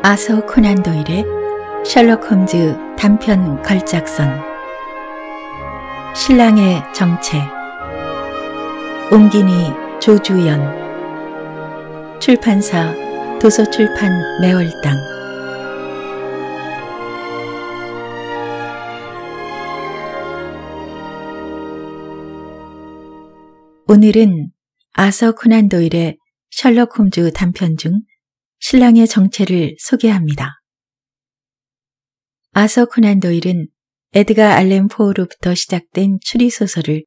아서 코난 도일의 셜록 홈즈 단편 걸작선 신랑의 정체 옹기니 조주연 출판사 도서출판 매월당 오늘은 아서 코난 도일의 셜록 홈즈 단편 중 신랑의 정체를 소개합니다. 아서 코난 도일은 에드가 알렌 포로부터 시작된 추리소설을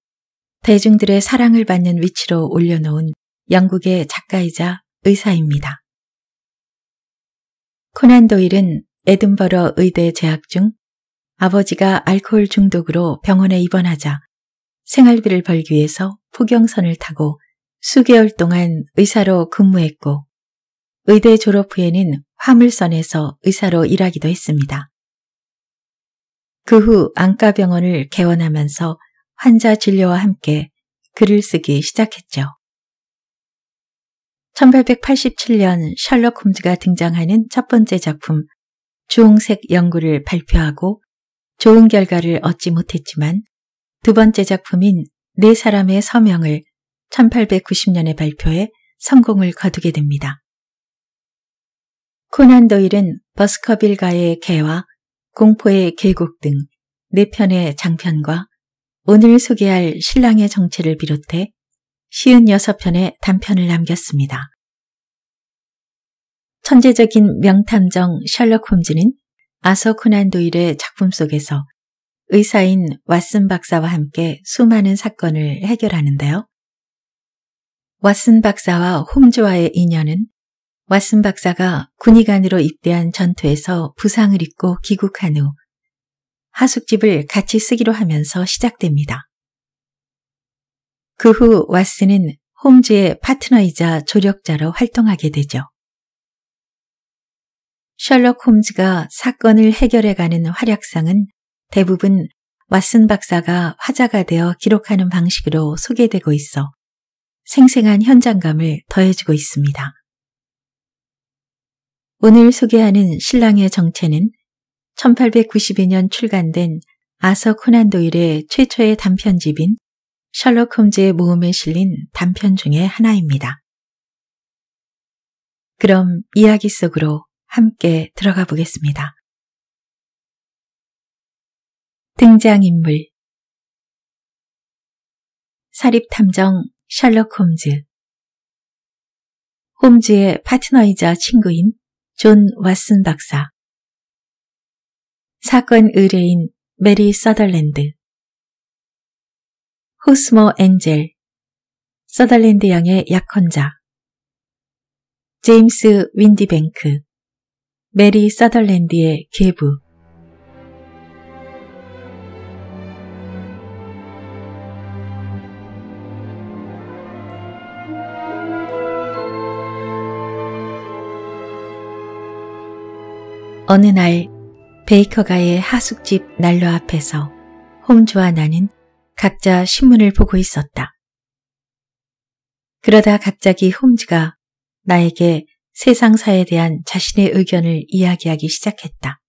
대중들의 사랑을 받는 위치로 올려놓은 영국의 작가이자 의사입니다. 코난 도일은 에든버러 의대 재학 중 아버지가 알코올 중독으로 병원에 입원하자 생활비를 벌기 위해서 포경선을 타고 수개월 동안 의사로 근무했고 의대 졸업 후에는 화물선에서 의사로 일하기도 했습니다. 그 후 안과병원을 개원하면서 환자 진료와 함께 글을 쓰기 시작했죠. 1887년 셜록 홈즈가 등장하는 첫 번째 작품 주홍색 연구를 발표하고 좋은 결과를 얻지 못했지만 두 번째 작품인 네 사람의 서명을 1890년에 발표해 성공을 거두게 됩니다. 코난 도일은 버스커빌가의 개와 공포의 계곡 등 4편의 장편과 오늘 소개할 신랑의 정체를 비롯해 56편의 단편을 남겼습니다. 천재적인 명탐정 셜록 홈즈는 아서 코난 도일의 작품 속에서 의사인 왓슨 박사와 함께 수많은 사건을 해결하는데요. 왓슨 박사와 홈즈와의 인연은 왓슨 박사가 군의관으로 입대한 전투에서 부상을 입고 귀국한 후 하숙집을 같이 쓰기로 하면서 시작됩니다. 그 후 왓슨은 홈즈의 파트너이자 조력자로 활동하게 되죠. 셜록 홈즈가 사건을 해결해가는 활약상은 대부분 왓슨 박사가 화자가 되어 기록하는 방식으로 소개되고 있어 생생한 현장감을 더해주고 있습니다. 오늘 소개하는 신랑의 정체는 1892년 출간된 아서 코난 도일의 최초의 단편집인 셜록 홈즈의 모험에 실린 단편 중의 하나입니다. 그럼 이야기 속으로 함께 들어가 보겠습니다. 등장인물 사립탐정 셜록 홈즈 홈즈의 파트너이자 친구인 존 왓슨 박사 사건 의뢰인 메리 서덜랜드 호스모 엔젤 서덜랜드 양의 약혼자 제임스 윈디뱅크 메리 서덜랜드의 계부 어느 날 베이커가의 하숙집 난로 앞에서 홈즈와 나는 각자 신문을 보고 있었다. 그러다 갑자기 홈즈가 나에게 세상사에 대한 자신의 의견을 이야기하기 시작했다.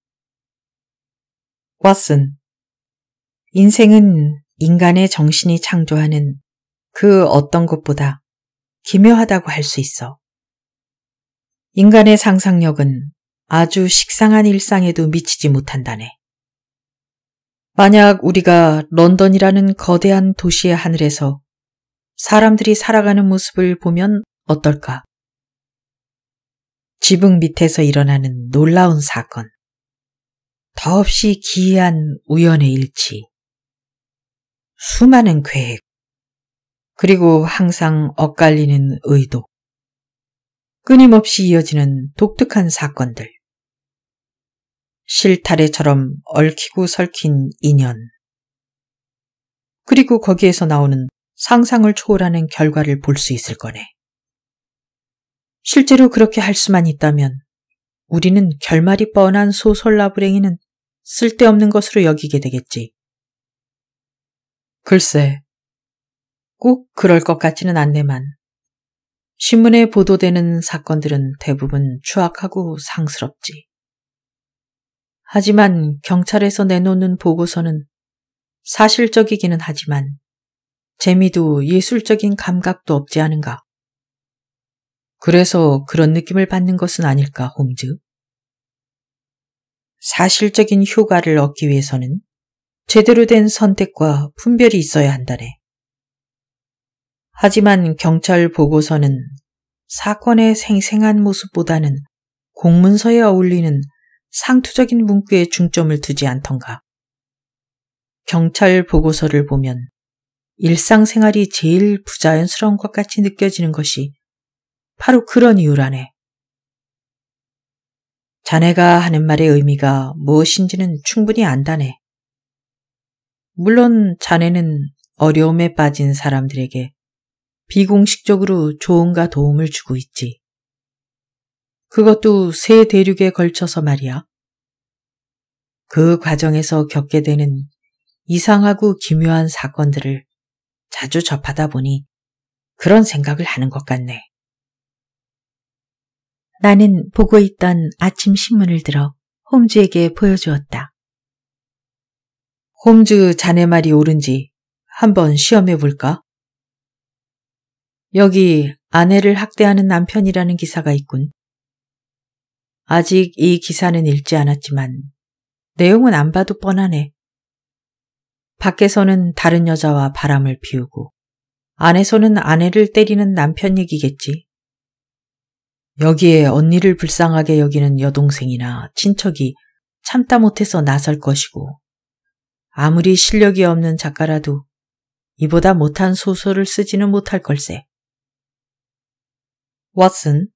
왓슨, 인생은 인간의 정신이 창조하는 그 어떤 것보다 기묘하다고 할 수 있어. 인간의 상상력은 아주 식상한 일상에도 미치지 못한다네. 만약 우리가 런던이라는 거대한 도시의 하늘에서 사람들이 살아가는 모습을 보면 어떨까? 지붕 밑에서 일어나는 놀라운 사건. 더없이 기이한 우연의 일치. 수많은 계획. 그리고 항상 엇갈리는 의도. 끊임없이 이어지는 독특한 사건들. 실타래처럼 얽히고 설킨 인연. 그리고 거기에서 나오는 상상을 초월하는 결과를 볼 수 있을 거네. 실제로 그렇게 할 수만 있다면 우리는 결말이 뻔한 소설 라브랭이는 쓸데없는 것으로 여기게 되겠지. 글쎄, 꼭 그럴 것 같지는 않네만 신문에 보도되는 사건들은 대부분 추악하고 상스럽지. 하지만 경찰에서 내놓는 보고서는 사실적이기는 하지만 재미도 예술적인 감각도 없지 않은가. 그래서 그런 느낌을 받는 것은 아닐까, 홈즈? 사실적인 효과를 얻기 위해서는 제대로 된 선택과 분별이 있어야 한다네. 하지만 경찰 보고서는 사건의 생생한 모습보다는 공문서에 어울리는 상투적인 문구에 중점을 두지 않던가. 경찰 보고서를 보면 일상생활이 제일 부자연스러운 것 같이 느껴지는 것이 바로 그런 이유라네. 자네가 하는 말의 의미가 무엇인지는 충분히 안다네. 물론 자네는 어려움에 빠진 사람들에게 비공식적으로 조언과 도움을 주고 있지. 그것도 세 대륙에 걸쳐서 말이야. 그 과정에서 겪게 되는 이상하고 기묘한 사건들을 자주 접하다 보니 그런 생각을 하는 것 같네. 나는 보고 있던 아침 신문을 들어 홈즈에게 보여주었다. 홈즈 자네 말이 옳은지 한번 시험해 볼까? 여기 아내를 학대하는 남편이라는 기사가 있군. 아직 이 기사는 읽지 않았지만 내용은 안 봐도 뻔하네. 밖에서는 다른 여자와 바람을 피우고 안에서는 아내를 때리는 남편 얘기겠지. 여기에 언니를 불쌍하게 여기는 여동생이나 친척이 참다 못해서 나설 것이고 아무리 실력이 없는 작가라도 이보다 못한 소설을 쓰지는 못할 걸세. 워슨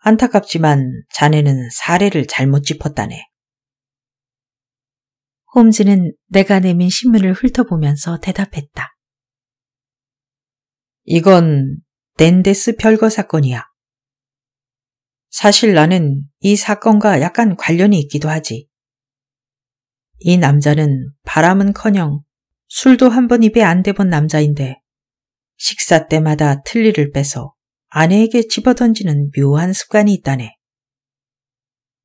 안타깝지만 자네는 사례를 잘못 짚었다네. 홈즈는 내가 내민 신문을 훑어보면서 대답했다. 이건 댄데스 별거 사건이야. 사실 나는 이 사건과 약간 관련이 있기도 하지. 이 남자는 바람은커녕 술도 한 번 입에 안 대본 남자인데 식사 때마다 틀니를 빼서 아내에게 집어던지는 묘한 습관이 있다네.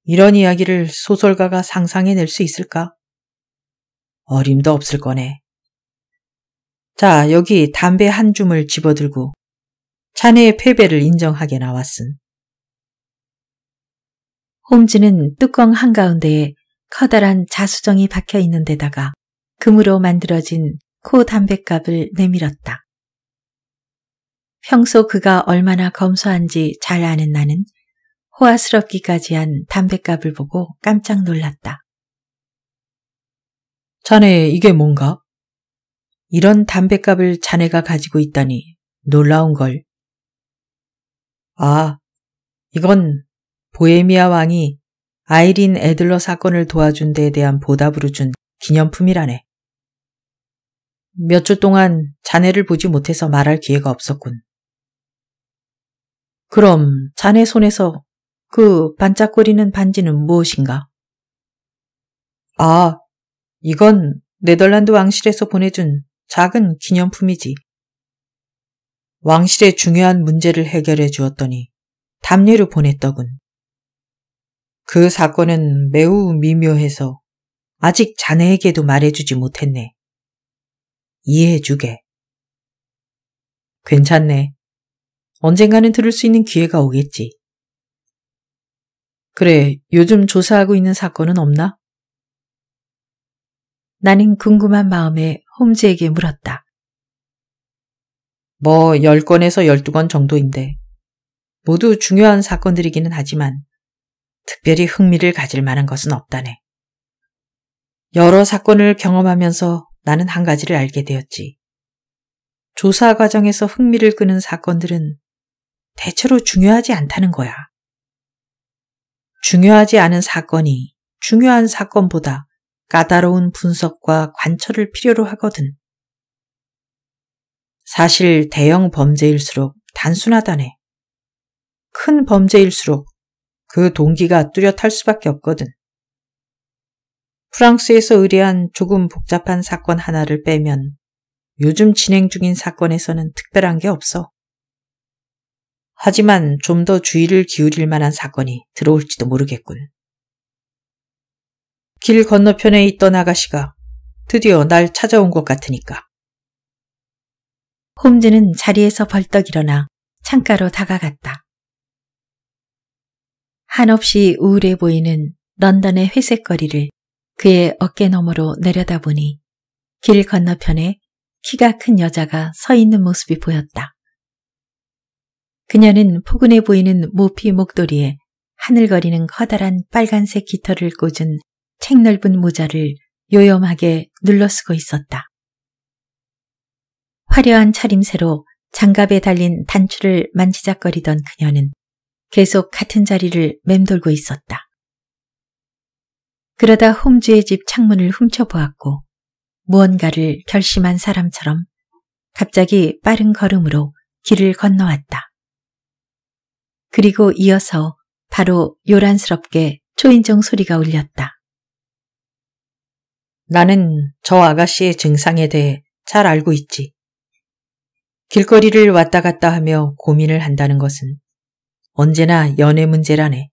이런 이야기를 소설가가 상상해낼 수 있을까? 어림도 없을 거네. 자, 여기 담배 한 줌을 집어들고 자네의 패배를 인정하게 나왔음. 홈즈는 뚜껑 한가운데에 커다란 자수정이 박혀 있는 데다가 금으로 만들어진 코 담뱃갑을 내밀었다. 평소 그가 얼마나 검소한지 잘 아는 나는 호화스럽기까지 한 담뱃갑을 보고 깜짝 놀랐다. 자네 이게 뭔가? 이런 담뱃갑을 자네가 가지고 있다니 놀라운 걸. 아, 이건 보헤미아 왕이 아이린 애들러 사건을 도와준 데에 대한 보답으로 준 기념품이라네. 몇 주 동안 자네를 보지 못해서 말할 기회가 없었군. 그럼 자네 손에서 그 반짝거리는 반지는 무엇인가? 아, 이건 네덜란드 왕실에서 보내준 작은 기념품이지. 왕실의 중요한 문제를 해결해 주었더니 담례를 보냈더군. 그 사건은 매우 미묘해서 아직 자네에게도 말해주지 못했네. 이해해주게. 괜찮네. 언젠가는 들을 수 있는 기회가 오겠지. 그래, 요즘 조사하고 있는 사건은 없나? 나는 궁금한 마음에 홈즈에게 물었다. 뭐 10건에서 12건 정도인데 모두 중요한 사건들이기는 하지만 특별히 흥미를 가질 만한 것은 없다네. 여러 사건을 경험하면서 나는 한 가지를 알게 되었지. 조사 과정에서 흥미를 끄는 사건들은 대체로 중요하지 않다는 거야. 중요하지 않은 사건이 중요한 사건보다 까다로운 분석과 관철을 필요로 하거든. 사실 대형 범죄일수록 단순하다네. 큰 범죄일수록 그 동기가 뚜렷할 수밖에 없거든. 프랑스에서 의뢰한 조금 복잡한 사건 하나를 빼면 요즘 진행 중인 사건에서는 특별한 게 없어. 하지만 좀 더 주의를 기울일 만한 사건이 들어올지도 모르겠군. 길 건너편에 있던 아가씨가 드디어 날 찾아온 것 같으니까. 홈즈는 자리에서 벌떡 일어나 창가로 다가갔다. 한없이 우울해 보이는 런던의 회색 거리를 그의 어깨 너머로 내려다보니 길 건너편에 키가 큰 여자가 서 있는 모습이 보였다. 그녀는 포근해 보이는 모피 목도리에 하늘거리는 커다란 빨간색 깃털을 꽂은 책 넓은 모자를 요염하게 눌러쓰고 있었다. 화려한 차림새로 장갑에 달린 단추를 만지작거리던 그녀는 계속 같은 자리를 맴돌고 있었다. 그러다 홈즈의 집 창문을 훔쳐보았고 무언가를 결심한 사람처럼 갑자기 빠른 걸음으로 길을 건너왔다. 그리고 이어서 바로 요란스럽게 초인종 소리가 울렸다. 나는 저 아가씨의 증상에 대해 잘 알고 있지. 길거리를 왔다 갔다 하며 고민을 한다는 것은 언제나 연애 문제라네.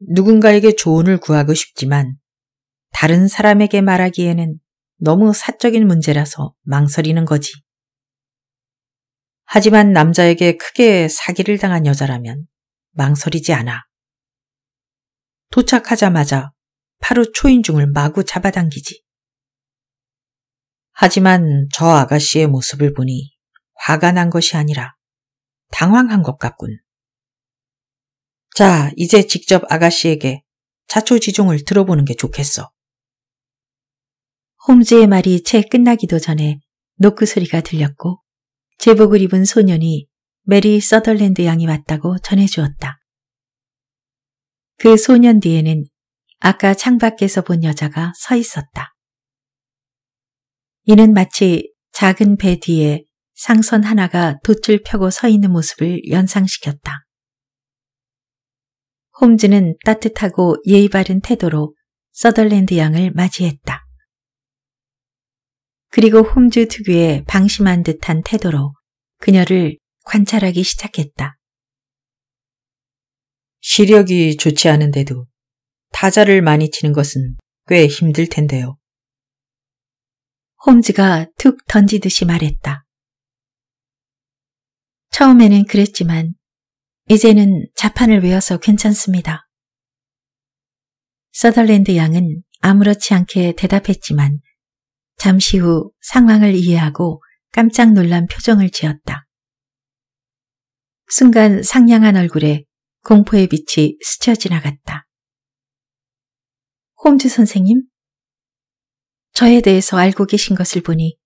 누군가에게 조언을 구하고 싶지만 다른 사람에게 말하기에는 너무 사적인 문제라서 망설이는 거지. 하지만 남자에게 크게 사기를 당한 여자라면 망설이지 않아. 도착하자마자 파루 초인중을 마구 잡아당기지. 하지만 저 아가씨의 모습을 보니 화가 난 것이 아니라 당황한 것 같군. 자, 이제 직접 아가씨에게 자초지종을 들어보는 게 좋겠어. 홈즈의 말이 채 끝나기도 전에 노크 소리가 들렸고 제복을 입은 소년이 메리 서덜랜드 양이 왔다고 전해주었다. 그 소년 뒤에는 아까 창밖에서 본 여자가 서 있었다. 이는 마치 작은 배 뒤에 상선 하나가 돛을 펴고 서 있는 모습을 연상시켰다. 홈즈는 따뜻하고 예의 바른 태도로 서덜랜드 양을 맞이했다. 그리고 홈즈 특유의 방심한 듯한 태도로 그녀를 관찰하기 시작했다. 시력이 좋지 않은데도 타자를 많이 치는 것은 꽤 힘들 텐데요. 홈즈가 툭 던지듯이 말했다. 처음에는 그랬지만 이제는 자판을 외워서 괜찮습니다. 서덜랜드 양은 아무렇지 않게 대답했지만 잠시 후 상황을 이해하고 깜짝 놀란 표정을 지었다. 순간 상냥한 얼굴에 공포의 빛이 스쳐 지나갔다. 홈즈 선생님? 저에 대해서 알고 계신 것을 보니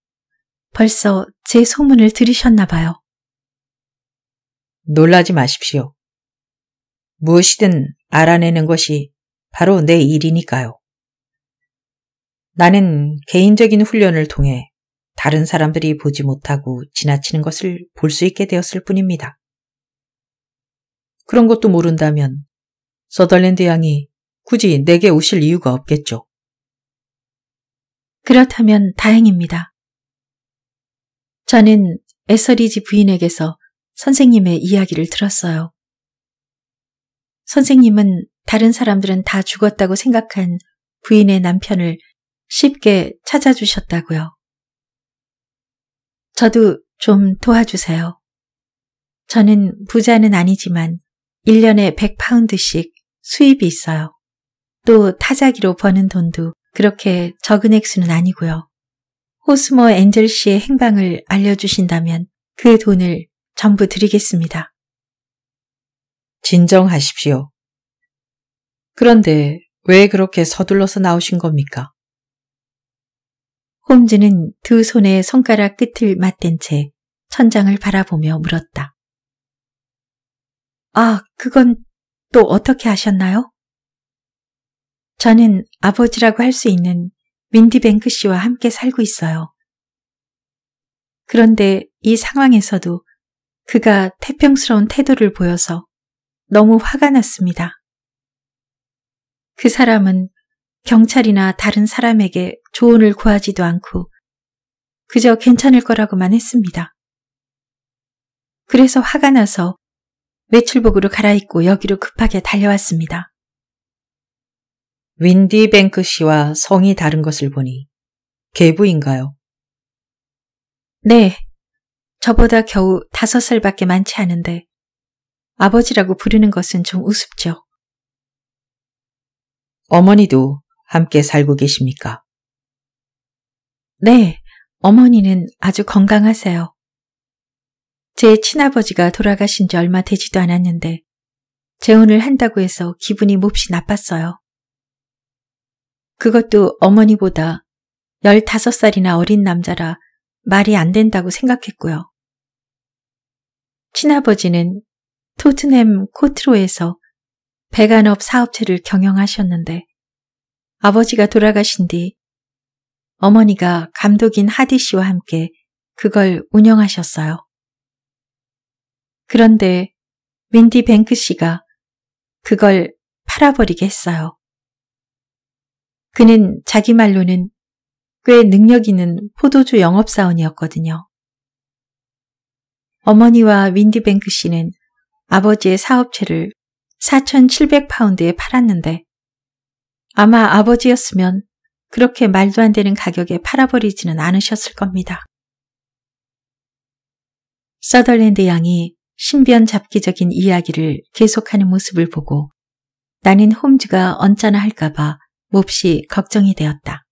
벌써 제 소문을 들으셨나 봐요. 놀라지 마십시오. 무엇이든 알아내는 것이 바로 내 일이니까요. 나는 개인적인 훈련을 통해 다른 사람들이 보지 못하고 지나치는 것을 볼 수 있게 되었을 뿐입니다. 그런 것도 모른다면 서덜랜드 양이 굳이 내게 오실 이유가 없겠죠. 그렇다면 다행입니다. 저는 에서리지 부인에게서 선생님의 이야기를 들었어요. 선생님은 다른 사람들은 다 죽었다고 생각한 부인의 남편을 쉽게 찾아주셨다고요. 저도 좀 도와주세요. 저는 부자는 아니지만 1년에 100파운드씩 수입이 있어요. 또 타자기로 버는 돈도 그렇게 적은 액수는 아니고요. 호스모 엔젤 씨의 행방을 알려주신다면 그 돈을 전부 드리겠습니다. 진정하십시오. 그런데 왜 그렇게 서둘러서 나오신 겁니까? 홈즈는 두 손의 손가락 끝을 맞댄 채 천장을 바라보며 물었다. 아, 그건 또 어떻게 하셨나요? 저는 아버지라고 할 수 있는 민디뱅크 씨와 함께 살고 있어요. 그런데 이 상황에서도 그가 태평스러운 태도를 보여서 너무 화가 났습니다. 그 사람은 경찰이나 다른 사람에게 조언을 구하지도 않고 그저 괜찮을 거라고만 했습니다. 그래서 화가 나서 외출복으로 갈아입고 여기로 급하게 달려왔습니다. 윈디뱅크 씨와 성이 다른 것을 보니 계부인가요? 네. 저보다 겨우 다섯 살밖에 많지 않은데 아버지라고 부르는 것은 좀 우습죠. 어머니도 함께 살고 계십니까? 네, 어머니는 아주 건강하세요. 제 친아버지가 돌아가신 지 얼마 되지도 않았는데 재혼을 한다고 해서 기분이 몹시 나빴어요. 그것도 어머니보다 15살이나 어린 남자라 말이 안 된다고 생각했고요. 친아버지는 토트넘 코트로에서 배관업 사업체를 경영하셨는데 아버지가 돌아가신 뒤 어머니가 감독인 하디 씨와 함께 그걸 운영하셨어요. 그런데 윈디 뱅크 씨가 그걸 팔아버리게 했어요. 그는 자기 말로는 꽤 능력 있는 포도주 영업사원이었거든요. 어머니와 윈디뱅크 씨는 아버지의 사업체를 4,700파운드에 팔았는데 아마 아버지였으면 그렇게 말도 안 되는 가격에 팔아버리지는 않으셨을 겁니다. 서덜랜드 양이 신변 잡기적인 이야기를 계속하는 모습을 보고 나는 홈즈가 언짢아 할까봐 몹시 걱정이 되었다.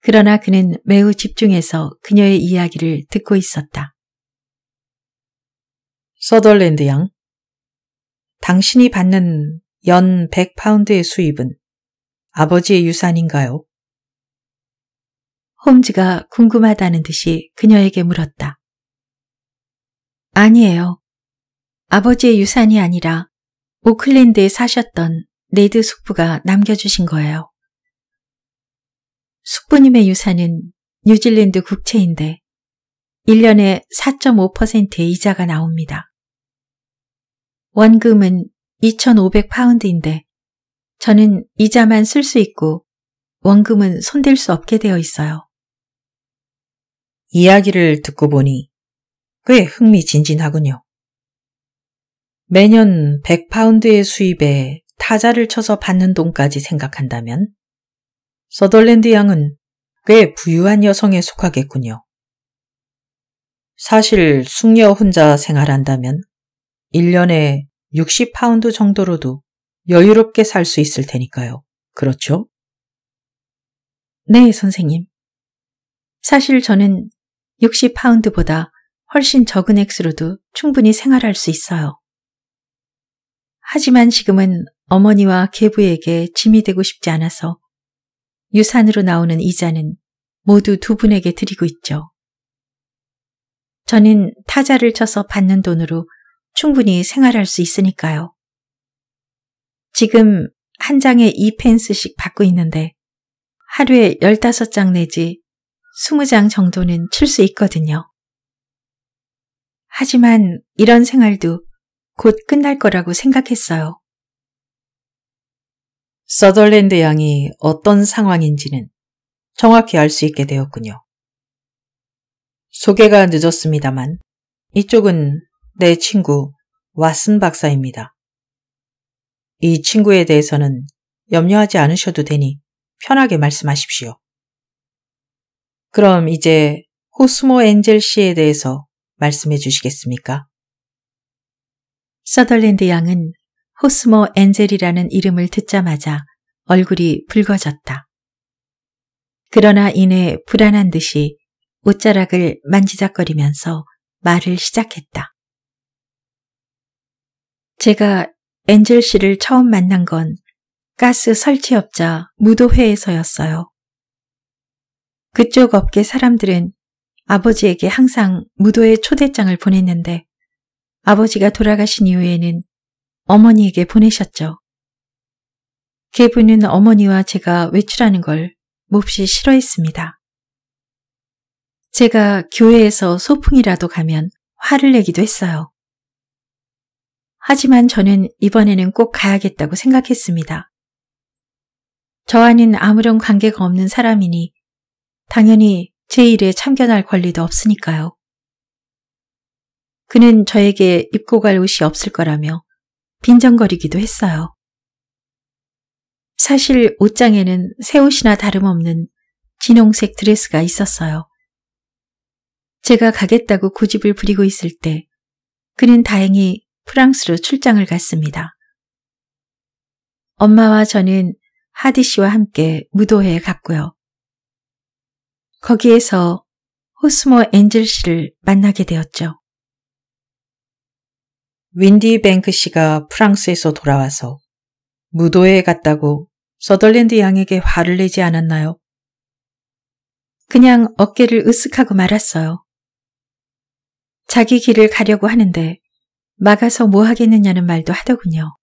그러나 그는 매우 집중해서 그녀의 이야기를 듣고 있었다. 서덜랜드 양, 당신이 받는 연 100파운드의 수입은 아버지의 유산인가요? 홈즈가 궁금하다는 듯이 그녀에게 물었다. 아니에요. 아버지의 유산이 아니라 오클랜드에 사셨던 네드 숙부가 남겨주신 거예요. 숙부님의 유산은 뉴질랜드 국채인데 1년에 4.5%의 이자가 나옵니다. 원금은 2,500파운드인데 저는 이자만 쓸 수 있고 원금은 손댈 수 없게 되어 있어요. 이야기를 듣고 보니 꽤 흥미진진하군요. 매년 100파운드의 수입에 타자를 쳐서 받는 돈까지 생각한다면 서덜랜드 양은 꽤 부유한 여성에 속하겠군요. 사실 숙녀 혼자 생활한다면 1년에 60파운드 정도로도 여유롭게 살 수 있을 테니까요. 그렇죠? 네, 선생님. 사실 저는 60파운드보다 훨씬 적은 액수로도 충분히 생활할 수 있어요. 하지만 지금은 어머니와 계부에게 짐이 되고 싶지 않아서 유산으로 나오는 이자는 모두 두 분에게 드리고 있죠. 저는 타자를 쳐서 받는 돈으로 충분히 생활할 수 있으니까요. 지금 한 장에 2펜스씩 받고 있는데 하루에 15장 내지 20장 정도는 칠 수 있거든요. 하지만 이런 생활도 곧 끝날 거라고 생각했어요. 서덜랜드 양이 어떤 상황인지는 정확히 알 수 있게 되었군요. 소개가 늦었습니다만 이쪽은 내 친구 왓슨 박사입니다. 이 친구에 대해서는 염려하지 않으셔도 되니 편하게 말씀하십시오. 그럼 이제 호스모 엔젤 씨에 대해서 말씀해 주시겠습니까? 서덜랜드 양은 호스모 엔젤이라는 이름을 듣자마자 얼굴이 붉어졌다. 그러나 이내 불안한 듯이 옷자락을 만지작거리면서 말을 시작했다. 제가 엔젤 씨를 처음 만난 건 가스 설치업자 무도회에서였어요. 그쪽 업계 사람들은 아버지에게 항상 무도회 초대장을 보냈는데 아버지가 돌아가신 이후에는 어머니에게 보내셨죠. 개부는 어머니와 제가 외출하는 걸 몹시 싫어했습니다. 제가 교회에서 소풍이라도 가면 화를 내기도 했어요. 하지만 저는 이번에는 꼭 가야겠다고 생각했습니다. 저와는 아무런 관계가 없는 사람이니 당연히 제 일에 참견할 권리도 없으니까요. 그는 저에게 입고 갈 옷이 없을 거라며 빈정거리기도 했어요. 사실 옷장에는 새 옷이나 다름없는 진홍색 드레스가 있었어요. 제가 가겠다고 고집을 부리고 있을 때 그는 다행히 프랑스로 출장을 갔습니다. 엄마와 저는 하디 씨와 함께 무도회에 갔고요. 거기에서 호스모 엔젤 씨를 만나게 되었죠. 윈디 뱅크 씨가 프랑스에서 돌아와서 무도회에 갔다고 서덜랜드 양에게 화를 내지 않았나요? 그냥 어깨를 으쓱하고 말았어요. 자기 길을 가려고 하는데 막아서 뭐 하겠느냐는 말도 하더군요.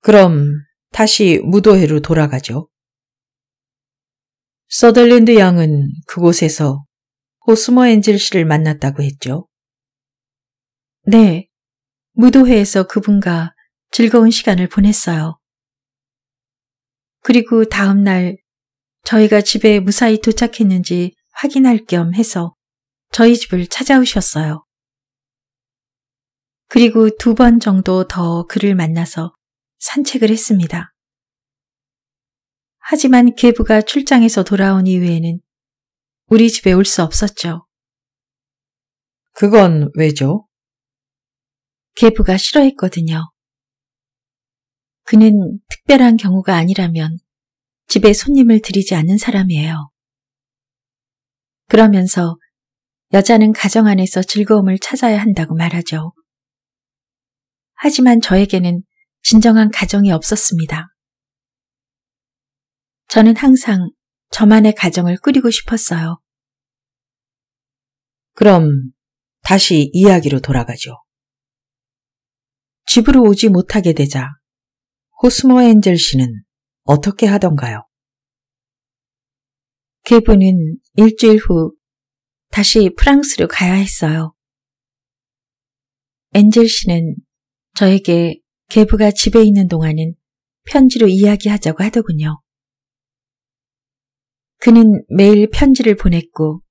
그럼 다시 무도회로 돌아가죠. 서덜랜드 양은 그곳에서 호스머 엔젤 씨를 만났다고 했죠. 네, 무도회에서 그분과 즐거운 시간을 보냈어요. 그리고 다음 날 저희가 집에 무사히 도착했는지 확인할 겸 해서 저희 집을 찾아오셨어요. 그리고 두 번 정도 더 그를 만나서 산책을 했습니다. 하지만 계부가 출장에서 돌아온 이후에는 우리 집에 올 수 없었죠. 그건 왜죠? 계부가 싫어했거든요. 그는 특별한 경우가 아니라면 집에 손님을 들이지 않는 사람이에요. 그러면서 여자는 가정 안에서 즐거움을 찾아야 한다고 말하죠. 하지만 저에게는 진정한 가정이 없었습니다. 저는 항상 저만의 가정을 꾸리고 싶었어요. 그럼 다시 이야기로 돌아가죠. 집으로 오지 못하게 되자 호스모 엔젤 씨는 어떻게 하던가요? 그분은 일주일 후 다시 프랑스로 가야 했어요. 엔젤 씨는 저에게 개부가 집에 있는 동안은 편지로 이야기하자고 하더군요. 그는 매일 편지를 보냈고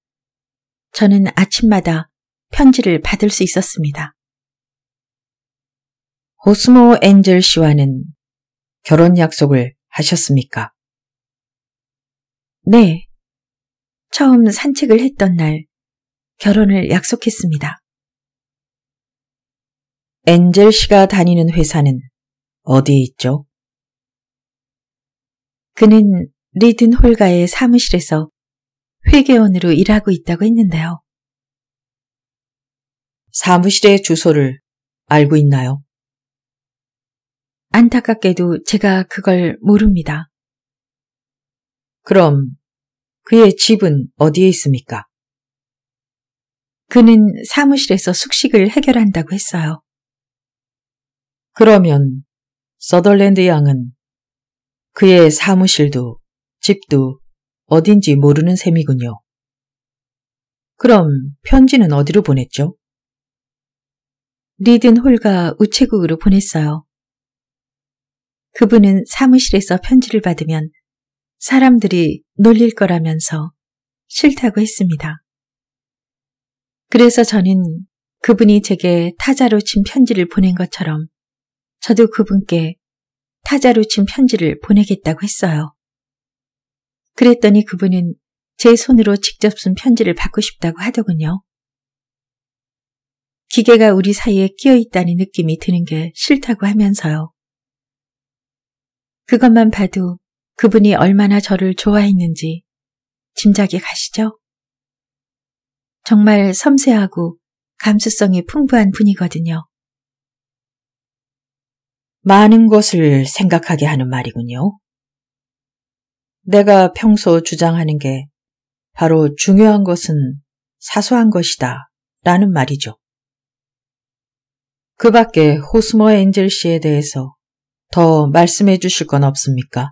저는 아침마다 편지를 받을 수 있었습니다. 호스모 엔젤 씨와는 결혼 약속을 하셨습니까? 네. 처음 산책을 했던 날 결혼을 약속했습니다. 엔젤 씨가 다니는 회사는 어디에 있죠? 그는 리든 홀가의 사무실에서 회계원으로 일하고 있다고 했는데요. 사무실의 주소를 알고 있나요? 안타깝게도 제가 그걸 모릅니다. 그럼 그의 집은 어디에 있습니까? 그는 사무실에서 숙식을 해결한다고 했어요. 그러면 서덜랜드 양은 그의 사무실도 집도 어딘지 모르는 셈이군요. 그럼 편지는 어디로 보냈죠? 리든 홀과 우체국으로 보냈어요. 그분은 사무실에서 편지를 받으면 사람들이 놀릴 거라면서 싫다고 했습니다. 그래서 저는 그분이 제게 타자로 친 편지를 보낸 것처럼 저도 그분께 타자로 친 편지를 보내겠다고 했어요. 그랬더니 그분은 제 손으로 직접 쓴 편지를 받고 싶다고 하더군요. 기계가 우리 사이에 끼어 있다는 느낌이 드는 게 싫다고 하면서요. 그것만 봐도 그분이 얼마나 저를 좋아했는지 짐작이 가시죠? 정말 섬세하고 감수성이 풍부한 분이거든요. 많은 것을 생각하게 하는 말이군요. 내가 평소 주장하는 게 바로 중요한 것은 사소한 것이다 라는 말이죠. 그 밖에 호스모 엔젤 씨에 대해서 더 말씀해 주실 건 없습니까?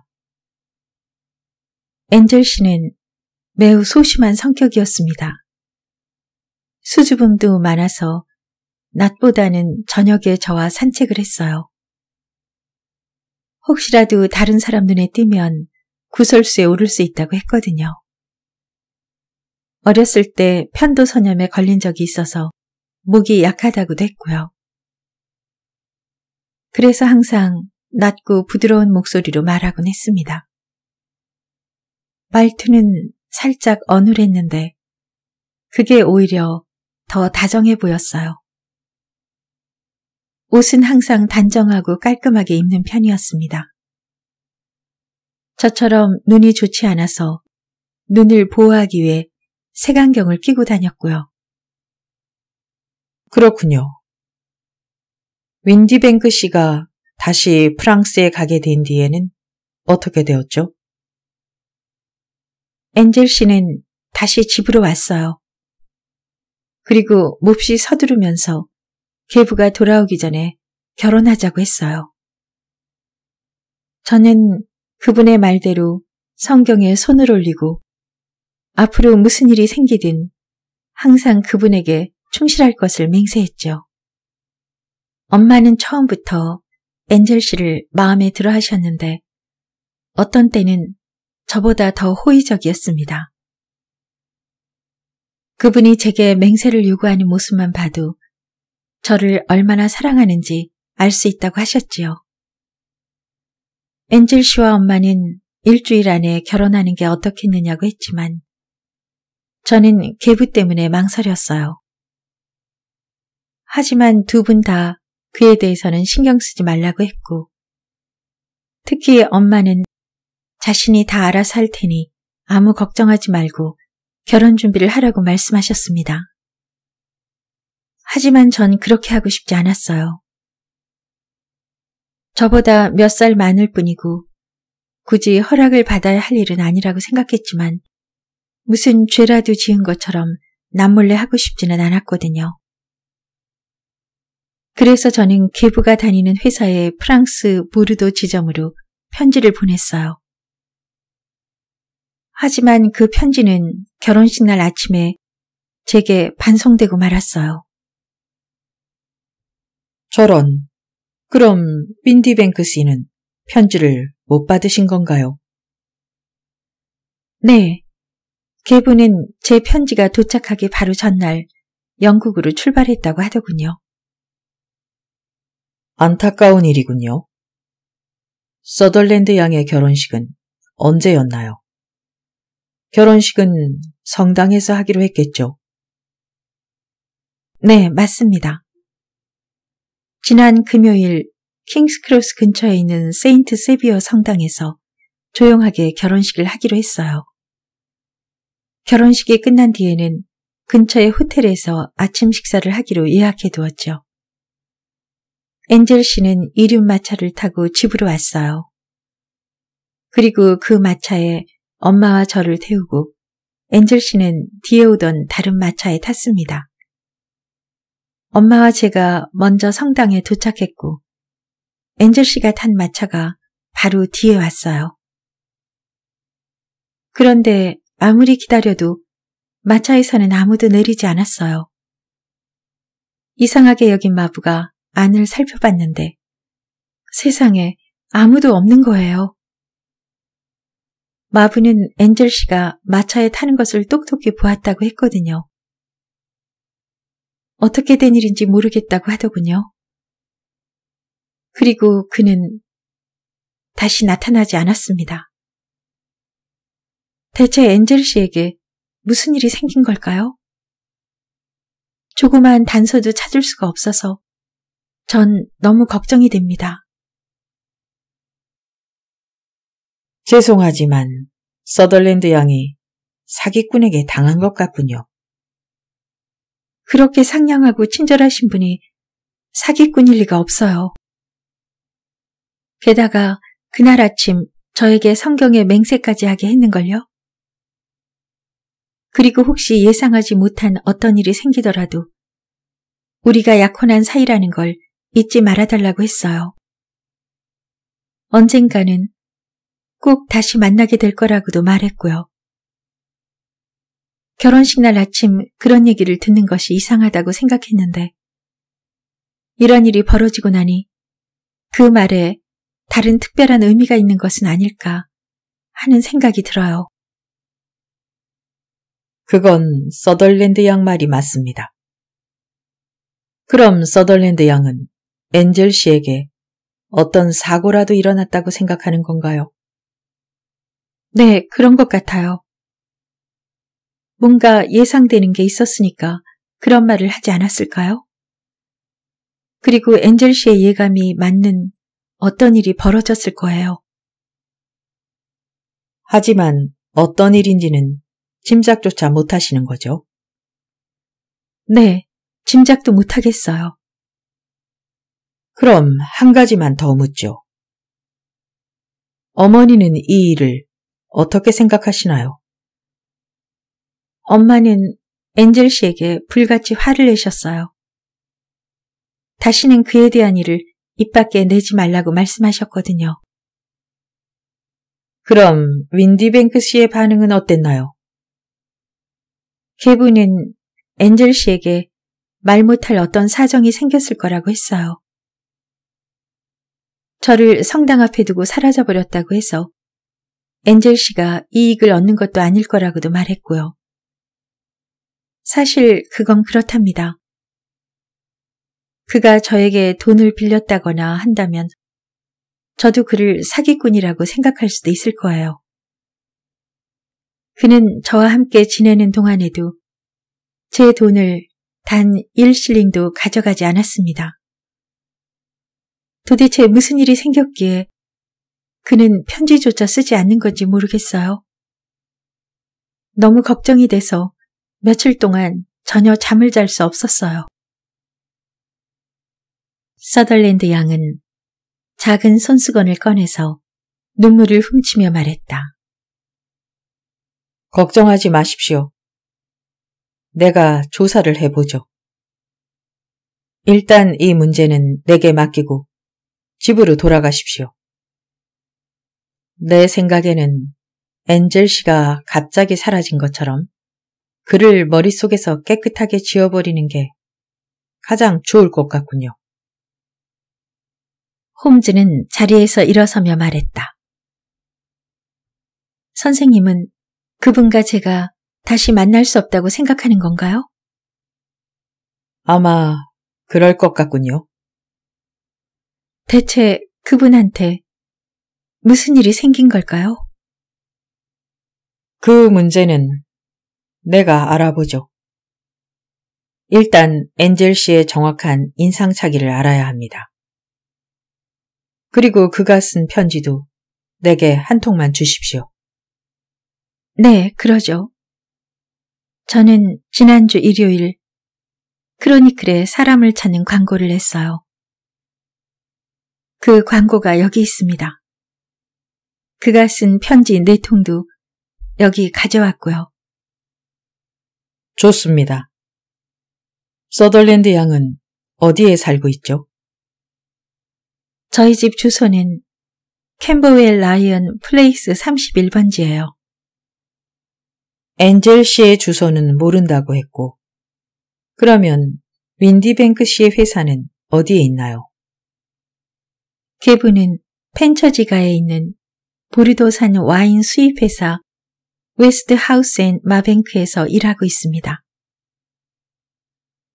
엔젤 씨는 매우 소심한 성격이었습니다. 수줍음도 많아서 낮보다는 저녁에 저와 산책을 했어요. 혹시라도 다른 사람 눈에 띄면 구설수에 오를 수 있다고 했거든요. 어렸을 때 편도 선염에 걸린 적이 있어서 목이 약하다고도 했고요. 그래서 항상 낮고 부드러운 목소리로 말하곤 했습니다. 말투는 살짝 어눌했는데 그게 오히려 더 다정해 보였어요. 옷은 항상 단정하고 깔끔하게 입는 편이었습니다. 저처럼 눈이 좋지 않아서 눈을 보호하기 위해 색안경을 끼고 다녔고요. 그렇군요. 윈디뱅크 씨가 다시 프랑스에 가게 된 뒤에는 어떻게 되었죠? 엔젤 씨는 다시 집으로 왔어요. 그리고 몹시 서두르면서 계부가 돌아오기 전에 결혼하자고 했어요. 저는 그분의 말대로 성경에 손을 올리고 앞으로 무슨 일이 생기든 항상 그분에게 충실할 것을 맹세했죠. 엄마는 처음부터 엔젤 씨를 마음에 들어 하셨는데 어떤 때는 저보다 더 호의적이었습니다. 그분이 제게 맹세를 요구하는 모습만 봐도 저를 얼마나 사랑하는지 알 수 있다고 하셨지요. 엔젤 씨와 엄마는 일주일 안에 결혼하는 게 어떻겠느냐고 했지만 저는 개부 때문에 망설였어요. 하지만 두 분 다 그에 대해서는 신경 쓰지 말라고 했고 특히 엄마는 자신이 다 알아서 할 테니 아무 걱정하지 말고 결혼 준비를 하라고 말씀하셨습니다. 하지만 전 그렇게 하고 싶지 않았어요. 저보다 몇 살 많을 뿐이고 굳이 허락을 받아야 할 일은 아니라고 생각했지만 무슨 죄라도 지은 것처럼 남몰래 하고 싶지는 않았거든요. 그래서 저는 계부가 다니는 회사의 프랑스 보르도 지점으로 편지를 보냈어요. 하지만 그 편지는 결혼식 날 아침에 제게 반송되고 말았어요. 저런. 그럼 빈디뱅크 씨는 편지를 못 받으신 건가요? 네. 개부는 제 편지가 도착하기 바로 전날 영국으로 출발했다고 하더군요. 안타까운 일이군요. 서덜랜드 양의 결혼식은 언제였나요? 결혼식은 성당에서 하기로 했겠죠. 네, 맞습니다. 지난 금요일 킹스크로스 근처에 있는 세인트 세비어 성당에서 조용하게 결혼식을 하기로 했어요. 결혼식이 끝난 뒤에는 근처의 호텔에서 아침 식사를 하기로 예약해 두었죠. 엔젤 씨는 이륜 마차를 타고 집으로 왔어요. 그리고 그 마차에 엄마와 저를 태우고 엔젤 씨는 뒤에 오던 다른 마차에 탔습니다. 엄마와 제가 먼저 성당에 도착했고 엔젤 씨가 탄 마차가 바로 뒤에 왔어요. 그런데 아무리 기다려도 마차에서는 아무도 내리지 않았어요. 이상하게 여긴 마부가 안을 살펴봤는데 세상에 아무도 없는 거예요. 마부는 엔젤 씨가 마차에 타는 것을 똑똑히 보았다고 했거든요. 어떻게 된 일인지 모르겠다고 하더군요. 그리고 그는 다시 나타나지 않았습니다. 대체 엔젤 씨에게 무슨 일이 생긴 걸까요? 조그만 단서도 찾을 수가 없어서 전 너무 걱정이 됩니다. 죄송하지만 서덜랜드 양이 사기꾼에게 당한 것 같군요. 그렇게 상냥하고 친절하신 분이 사기꾼일 리가 없어요. 게다가 그날 아침 저에게 성경의 맹세까지 하게 했는걸요. 그리고 혹시 예상하지 못한 어떤 일이 생기더라도 우리가 약혼한 사이라는 걸 잊지 말아달라고 했어요. 언젠가는 꼭 다시 만나게 될 거라고도 말했고요. 결혼식 날 아침 그런 얘기를 듣는 것이 이상하다고 생각했는데 이런 일이 벌어지고 나니 그 말에 다른 특별한 의미가 있는 것은 아닐까 하는 생각이 들어요. 그건 서덜랜드 양 말이 맞습니다. 그럼 서덜랜드 양은 엔젤 씨에게 어떤 사고라도 일어났다고 생각하는 건가요? 네, 그런 것 같아요. 뭔가 예상되는 게 있었으니까 그런 말을 하지 않았을까요? 그리고 엔젤 씨의 예감이 맞는 어떤 일이 벌어졌을 거예요. 하지만 어떤 일인지는 짐작조차 못하시는 거죠? 네, 짐작도 못하겠어요. 그럼 한 가지만 더 묻죠. 어머니는 이 일을 어떻게 생각하시나요? 엄마는 엔젤 씨에게 불같이 화를 내셨어요. 다시는 그에 대한 일을 입 밖에 내지 말라고 말씀하셨거든요. 그럼 윈디뱅크 씨의 반응은 어땠나요? 개부는 엔젤 씨에게 말 못할 어떤 사정이 생겼을 거라고 했어요. 저를 성당 앞에 두고 사라져버렸다고 해서 엔젤 씨가 이익을 얻는 것도 아닐 거라고도 말했고요. 사실 그건 그렇답니다. 그가 저에게 돈을 빌렸다거나 한다면 저도 그를 사기꾼이라고 생각할 수도 있을 거예요. 그는 저와 함께 지내는 동안에도 제 돈을 단 1실링도 가져가지 않았습니다. 도대체 무슨 일이 생겼기에 그는 편지조차 쓰지 않는 건지 모르겠어요. 너무 걱정이 돼서 며칠 동안 전혀 잠을 잘 수 없었어요. 서덜랜드 양은 작은 손수건을 꺼내서 눈물을 훔치며 말했다. 걱정하지 마십시오. 내가 조사를 해보죠. 일단 이 문제는 내게 맡기고 집으로 돌아가십시오. 내 생각에는 엔젤 씨가 갑자기 사라진 것처럼 그를 머릿속에서 깨끗하게 지워버리는 게 가장 좋을 것 같군요. 홈즈는 자리에서 일어서며 말했다. 선생님은 그분과 제가 다시 만날 수 없다고 생각하는 건가요? 아마 그럴 것 같군요. 대체 그분한테 무슨 일이 생긴 걸까요? 그 문제는 내가 알아보죠. 일단 엔젤 씨의 정확한 인상착의를 알아야 합니다. 그리고 그가 쓴 편지도 내게 한 통만 주십시오. 네, 그러죠. 저는 지난주 일요일 크로니클에 사람을 찾는 광고를 했어요. 그 광고가 여기 있습니다. 그가 쓴 편지 네 통도 여기 가져왔고요. 좋습니다. 서덜랜드 양은 어디에 살고 있죠? 저희 집 주소는 캠버웰 라이언 플레이스 31번지예요. 엔젤 씨의 주소는 모른다고 했고, 그러면 윈디뱅크 씨의 회사는 어디에 있나요? 개부는 펜처지가에 있는 보르도산 와인 수입회사 웨스트 하우스앤 마뱅크에서 일하고 있습니다.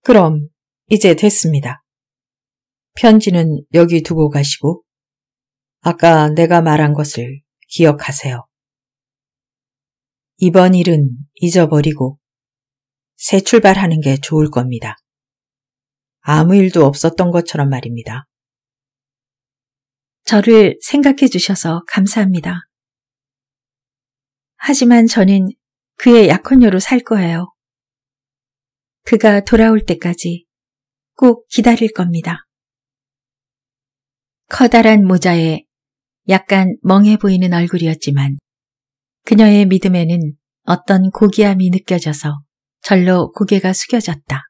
그럼 이제 됐습니다. 편지는 여기 두고 가시고 아까 내가 말한 것을 기억하세요. 이번 일은 잊어버리고 새 출발하는 게 좋을 겁니다. 아무 일도 없었던 것처럼 말입니다. 저를 생각해 주셔서 감사합니다. 하지만 저는 그의 약혼녀로 살 거예요. 그가 돌아올 때까지 꼭 기다릴 겁니다. 커다란 모자에 약간 멍해 보이는 얼굴이었지만 그녀의 믿음에는 어떤 고귀함이 느껴져서 절로 고개가 숙여졌다.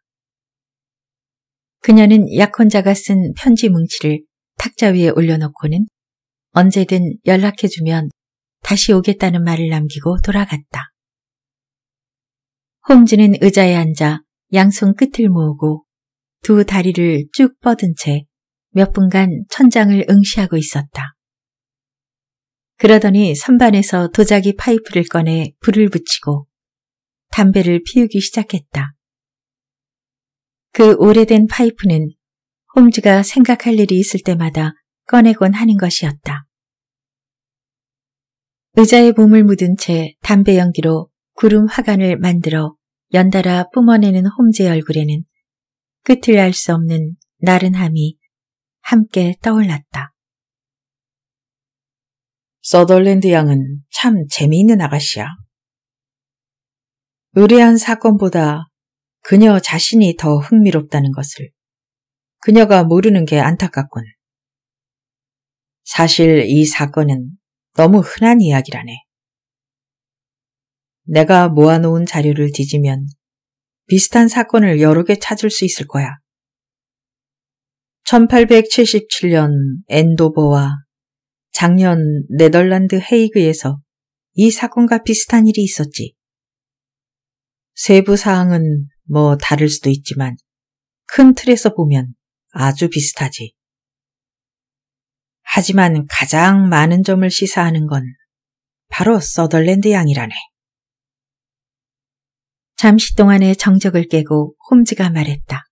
그녀는 약혼자가 쓴 편지 뭉치를 탁자 위에 올려놓고는 언제든 연락해주면 다시 오겠다는 말을 남기고 돌아갔다. 홈즈는 의자에 앉아 양손 끝을 모으고 두 다리를 쭉 뻗은 채 몇 분간 천장을 응시하고 있었다. 그러더니 선반에서 도자기 파이프를 꺼내 불을 붙이고 담배를 피우기 시작했다. 그 오래된 파이프는 홈즈가 생각할 일이 있을 때마다 꺼내곤 하는 것이었다. 의자에 몸을 묻은 채 담배 연기로 구름 화관을 만들어 연달아 뿜어내는 홈제 얼굴에는 끝을 알 수 없는 나른함이 함께 떠올랐다. 서덜랜드 양은 참 재미있는 아가씨야. 의뢰한 사건보다 그녀 자신이 더 흥미롭다는 것을 그녀가 모르는 게 안타깝군. 사실 이 사건은 너무 흔한 이야기라네. 내가 모아놓은 자료를 뒤지면 비슷한 사건을 여러 개 찾을 수 있을 거야. 1877년 엔도버와 작년 네덜란드 헤이그에서 이 사건과 비슷한 일이 있었지. 세부 사항은 뭐 다를 수도 있지만 큰 틀에서 보면 아주 비슷하지. 하지만 가장 많은 점을 시사하는 건 바로 서덜랜드 양이라네. 잠시 동안의 정적을 깨고 홈즈가 말했다.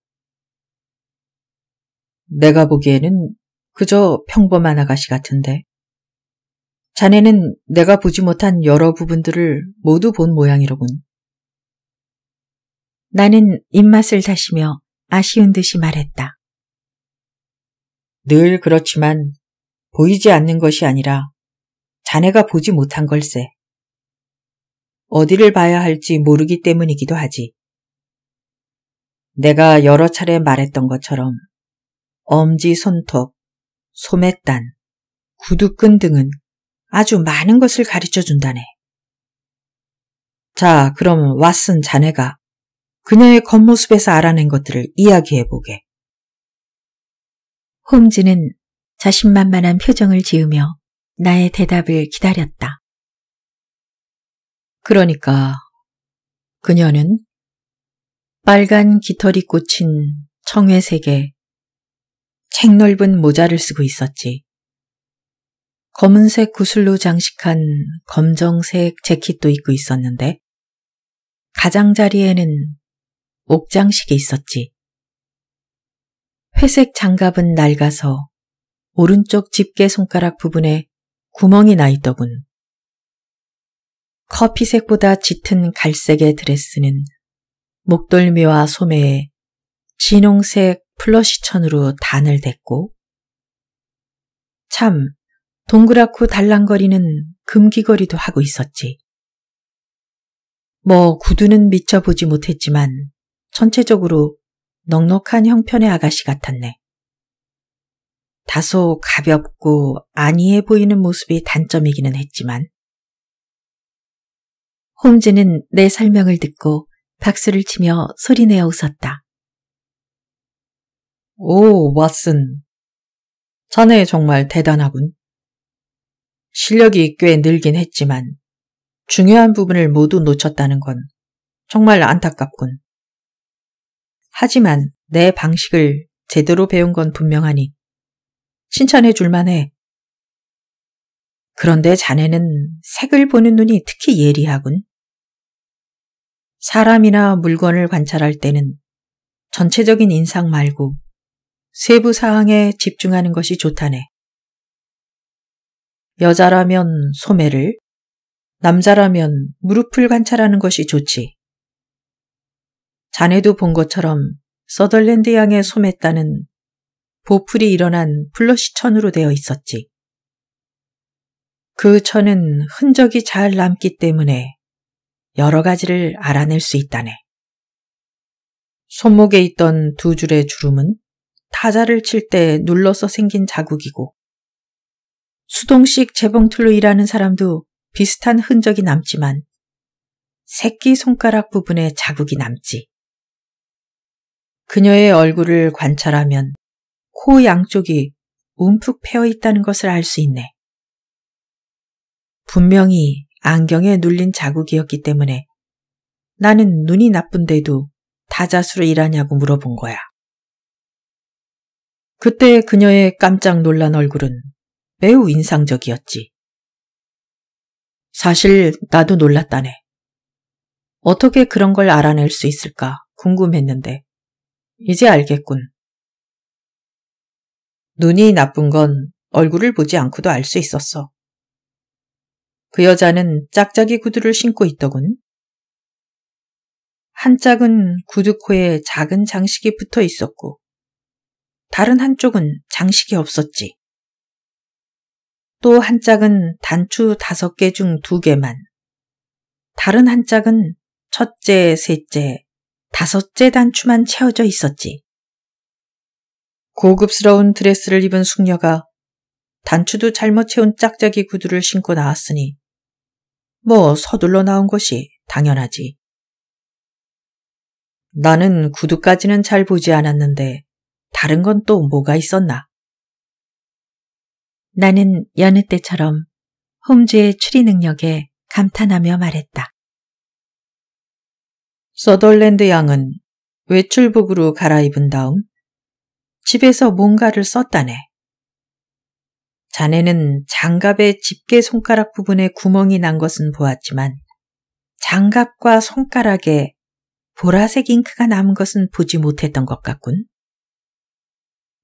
내가 보기에는 그저 평범한 아가씨 같은데. 자네는 내가 보지 못한 여러 부분들을 모두 본 모양이로군. 나는 입맛을 다시며 아쉬운 듯이 말했다. 늘 그렇지만 보이지 않는 것이 아니라 자네가 보지 못한 걸세. 어디를 봐야 할지 모르기 때문이기도 하지. 내가 여러 차례 말했던 것처럼 엄지 손톱, 소매단, 구두끈 등은 아주 많은 것을 가르쳐 준다네. 자, 그럼 왓슨 자네가 그녀의 겉모습에서 알아낸 것들을 이야기해보게. 홈즈는 자신만만한 표정을 지으며 나의 대답을 기다렸다. 그러니까 그녀는 빨간 깃털이 꽂힌 청회색의 책 넓은 모자를 쓰고 있었지. 검은색 구슬로 장식한 검정색 재킷도 입고 있었는데 가장자리에는 옥장식이 있었지. 회색 장갑은 낡아서 오른쪽 집게 손가락 부분에 구멍이 나 있더군. 커피색보다 짙은 갈색의 드레스는 목돌미와 소매에 진홍색 플러시천으로 단을 댔고 참 동그랗고 달랑거리는 금기거리도 하고 있었지. 뭐 구두는 미쳐보지 못했지만 전체적으로 넉넉한 형편의 아가씨 같았네. 다소 가볍고 안이해 보이는 모습이 단점이기는 했지만 홈즈는 내 설명을 듣고 박수를 치며 소리내어 웃었다. 오, 왓슨. 자네 정말 대단하군. 실력이 꽤 늘긴 했지만 중요한 부분을 모두 놓쳤다는 건 정말 안타깝군. 하지만 내 방식을 제대로 배운 건 분명하니 칭찬해 줄만 해. 그런데 자네는 색을 보는 눈이 특히 예리하군. 사람이나 물건을 관찰할 때는 전체적인 인상 말고 세부 사항에 집중하는 것이 좋다네. 여자라면 소매를, 남자라면 무릎을 관찰하는 것이 좋지. 자네도 본 것처럼 서덜랜드 양의 소매단은 보풀이 일어난 플러시천으로 되어 있었지. 그 천은 흔적이 잘 남기 때문에 여러 가지를 알아낼 수 있다네. 손목에 있던 두 줄의 주름은 타자를 칠 때 눌러서 생긴 자국이고 수동식 재봉틀로 일하는 사람도 비슷한 흔적이 남지만 새끼 손가락 부분에 자국이 남지. 그녀의 얼굴을 관찰하면 코 양쪽이 움푹 패어 있다는 것을 알 수 있네. 분명히 안경에 눌린 자국이었기 때문에 나는 눈이 나쁜데도 다자수로 일하냐고 물어본 거야. 그때 그녀의 깜짝 놀란 얼굴은 매우 인상적이었지. 사실 나도 놀랐다네. 어떻게 그런 걸 알아낼 수 있을까 궁금했는데 이제 알겠군. 눈이 나쁜 건 얼굴을 보지 않고도 알 수 있었어. 그 여자는 짝짝이 구두를 신고 있더군. 한 짝은 구두코에 작은 장식이 붙어 있었고, 다른 한쪽은 장식이 없었지. 또 한 짝은 단추 다섯 개 중 두 개만, 다른 한 짝은 첫째, 셋째, 다섯째 단추만 채워져 있었지. 고급스러운 드레스를 입은 숙녀가 단추도 잘못 채운 짝짝이 구두를 신고 나왔으니 뭐 서둘러 나온 것이 당연하지. 나는 구두까지는 잘 보지 않았는데 다른 건 또 뭐가 있었나? 나는 여느 때처럼 홈즈의 추리 능력에 감탄하며 말했다. 서덜랜드 양은 외출복으로 갈아입은 다음 집에서 뭔가를 썼다네. 자네는 장갑의 집게 손가락 부분에 구멍이 난 것은 보았지만 장갑과 손가락에 보라색 잉크가 남은 것은 보지 못했던 것 같군.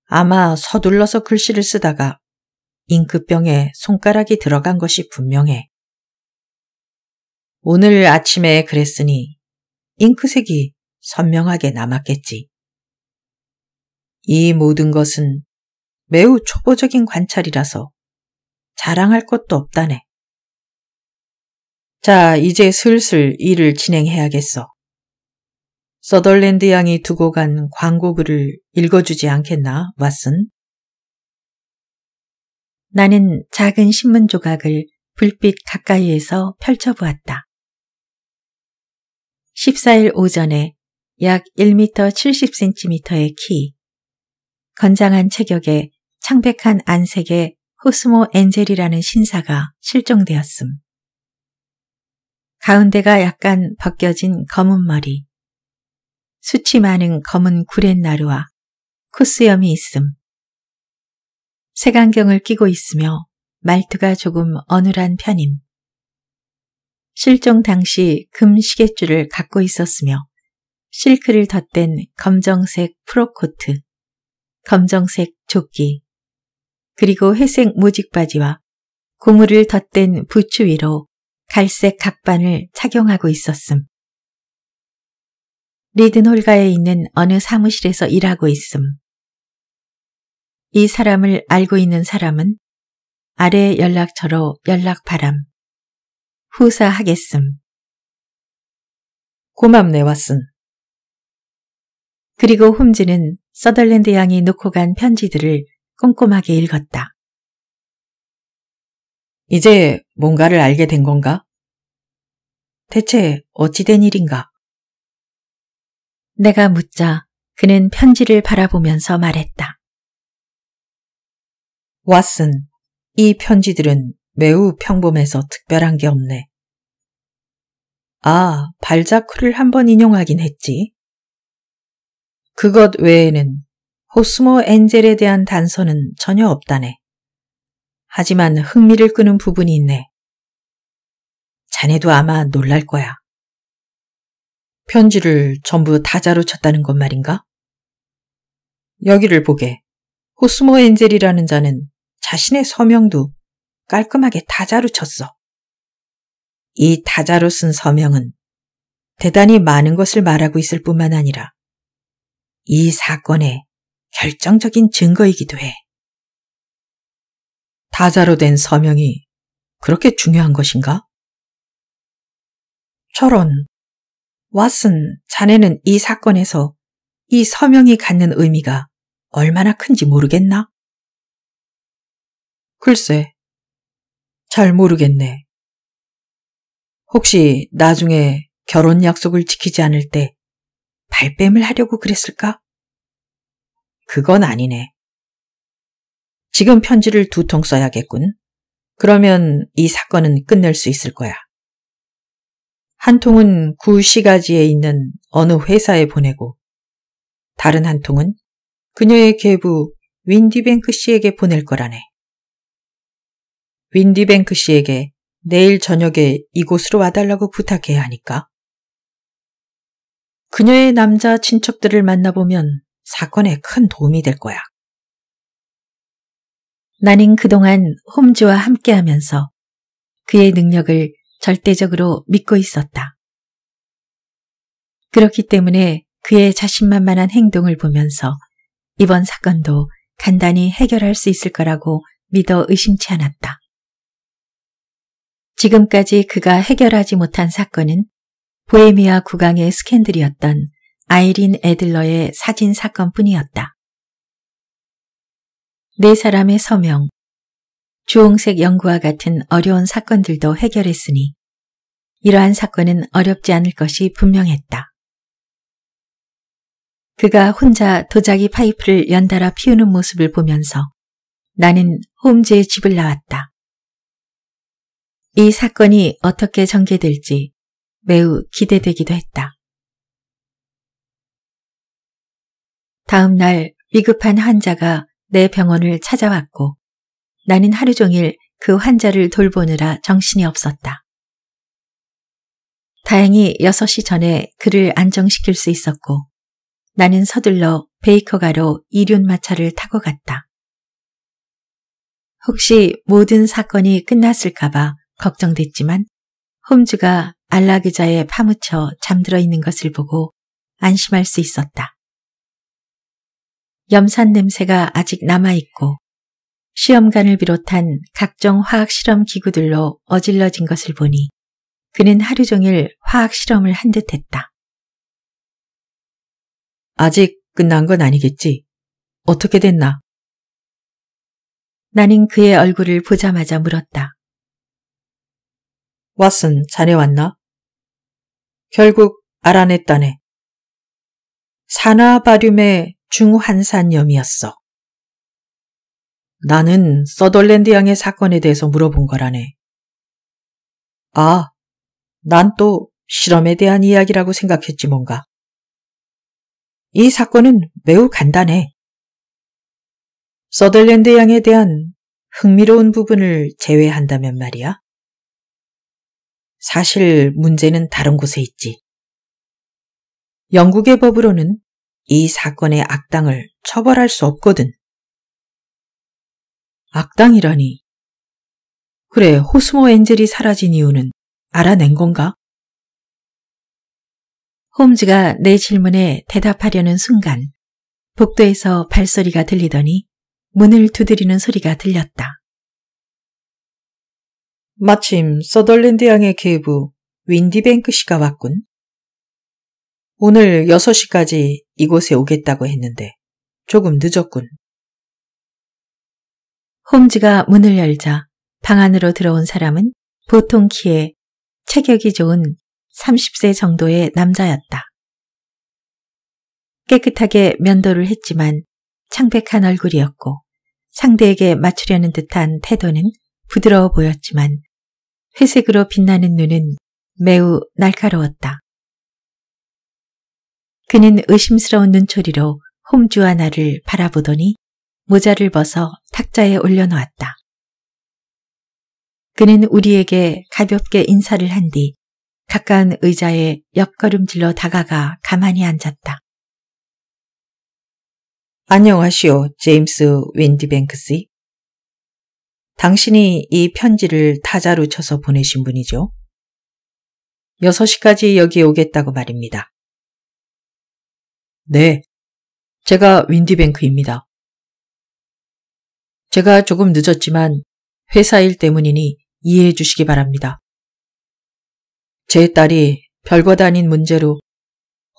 아마 서둘러서 글씨를 쓰다가 잉크병에 손가락이 들어간 것이 분명해. 오늘 아침에 그랬으니 잉크색이 선명하게 남았겠지. 이 모든 것은 매우 초보적인 관찰이라서 자랑할 것도 없다네. 자, 이제 슬슬 일을 진행해야겠어. 서덜랜드 양이 두고 간 광고글을 읽어주지 않겠나, 왓슨? 나는 작은 신문 조각을 불빛 가까이에서 펼쳐보았다. 14일 오전에 약 1m 70cm의 키, 건장한 체격에 창백한 안색의 호스모 엔젤이라는 신사가 실종되었음. 가운데가 약간 벗겨진 검은 머리, 수치 많은 검은 구렛나루와 코스염이 있음. 색안경을 끼고 있으며 말투가 조금 어눌한 편임. 실종 당시 금 시계줄을 갖고 있었으며 실크를 덧댄 검정색 프로코트, 검정색 조끼, 그리고 회색 모직바지와 고무를 덧댄 부츠 위로 갈색 각반을 착용하고 있었음. 리든홀가에 있는 어느 사무실에서 일하고 있음. 이 사람을 알고 있는 사람은 아래 연락처로 연락 바람. 후사하겠음. 고맙네, 왓슨. 그리고 홈즈는 서덜랜드 양이 놓고 간 편지들을 꼼꼼하게 읽었다. 이제 뭔가를 알게 된 건가? 대체 어찌된 일인가? 내가 묻자 그는 편지를 바라보면서 말했다. 왓슨, 이 편지들은 매우 평범해서 특별한 게 없네. 아, 발자크를 한 번 인용하긴 했지. 그것 외에는 호스모 엔젤에 대한 단서는 전혀 없다네. 하지만 흥미를 끄는 부분이 있네. 자네도 아마 놀랄 거야. 편지를 전부 다자로 쳤다는 것 말인가? 여기를 보게. 호스모 엔젤이라는 자는 자신의 서명도 깔끔하게 다자로 쳤어. 이 다자로 쓴 서명은 대단히 많은 것을 말하고 있을 뿐만 아니라 이 사건의 결정적인 증거이기도 해. 다자로된 서명이 그렇게 중요한 것인가? 철원, 왓슨, 자네는 이 사건에서 이 서명이 갖는 의미가 얼마나 큰지 모르겠나? 글쎄, 잘 모르겠네. 혹시 나중에 결혼 약속을 지키지 않을 때 발뺌을 하려고 그랬을까? 그건 아니네. 지금 편지를 두 통 써야겠군. 그러면 이 사건은 끝낼 수 있을 거야. 한 통은 구시가지에 있는 어느 회사에 보내고 다른 한 통은 그녀의 계부 윈디뱅크 씨에게 보낼 거라네. 윈디뱅크 씨에게 내일 저녁에 이곳으로 와달라고 부탁해야 하니까. 그녀의 남자 친척들을 만나보면 사건에 큰 도움이 될 거야. 나는 그동안 홈즈와 함께하면서 그의 능력을 절대적으로 믿고 있었다. 그렇기 때문에 그의 자신만만한 행동을 보면서 이번 사건도 간단히 해결할 수 있을 거라고 믿어 의심치 않았다. 지금까지 그가 해결하지 못한 사건은 보헤미아 국왕의 스캔들이었던 아이린 에들러의 사진 사건뿐이었다. 네 사람의 서명, 주홍색 연구와 같은 어려운 사건들도 해결했으니 이러한 사건은 어렵지 않을 것이 분명했다. 그가 혼자 도자기 파이프를 연달아 피우는 모습을 보면서 나는 홈즈의 집을 나왔다. 이 사건이 어떻게 전개될지 매우 기대되기도 했다. 다음 날 위급한 환자가 내 병원을 찾아왔고 나는 하루 종일 그 환자를 돌보느라 정신이 없었다. 다행히 6시 전에 그를 안정시킬 수 있었고 나는 서둘러 베이커가로 이륜마차를 타고 갔다. 혹시 모든 사건이 끝났을까봐 걱정됐지만 홈즈가 안락의자에 파묻혀 잠들어 있는 것을 보고 안심할 수 있었다. 염산 냄새가 아직 남아있고 시험관을 비롯한 각종 화학실험 기구들로 어질러진 것을 보니 그는 하루 종일 화학실험을 한 듯했다. 아직 끝난 건 아니겠지? 어떻게 됐나? 나는 그의 얼굴을 보자마자 물었다. 왓슨, 자네 왔나? 결국 알아냈다네. 산화바륨의 중환산염이었어. 나는 서덜랜드 양의 사건에 대해서 물어본 거라네. 아, 난 또 실험에 대한 이야기라고 생각했지 뭔가. 이 사건은 매우 간단해. 서덜랜드 양에 대한 흥미로운 부분을 제외한다면 말이야. 사실 문제는 다른 곳에 있지. 영국의 법으로는 이 사건의 악당을 처벌할 수 없거든. 악당이라니. 그래, 호스모 엔젤이 사라진 이유는 알아낸 건가? 홈즈가 내 질문에 대답하려는 순간 복도에서 발소리가 들리더니 문을 두드리는 소리가 들렸다. 마침 서덜랜드 양의 계부 윈디뱅크 씨가 왔군. 오늘 6시까지 이곳에 오겠다고 했는데 조금 늦었군. 홈즈가 문을 열자 방 안으로 들어온 사람은 보통 키에 체격이 좋은 30세 정도의 남자였다. 깨끗하게 면도를 했지만 창백한 얼굴이었고 상대에게 맞추려는 듯한 태도는 부드러워 보였지만 회색으로 빛나는 눈은 매우 날카로웠다. 그는 의심스러운 눈초리로 홈주와 나를 바라보더니 모자를 벗어 탁자에 올려놓았다. 그는 우리에게 가볍게 인사를 한 뒤 가까운 의자에 옆걸음질로 다가가 가만히 앉았다. 안녕하시오, 제임스 윈디뱅크씨 당신이 이 편지를 타자로 쳐서 보내신 분이죠. 6시까지 여기 오겠다고 말입니다. 네. 제가 윈디뱅크입니다. 제가 조금 늦었지만 회사 일 때문이니 이해해 주시기 바랍니다. 제 딸이 별거 다닌 문제로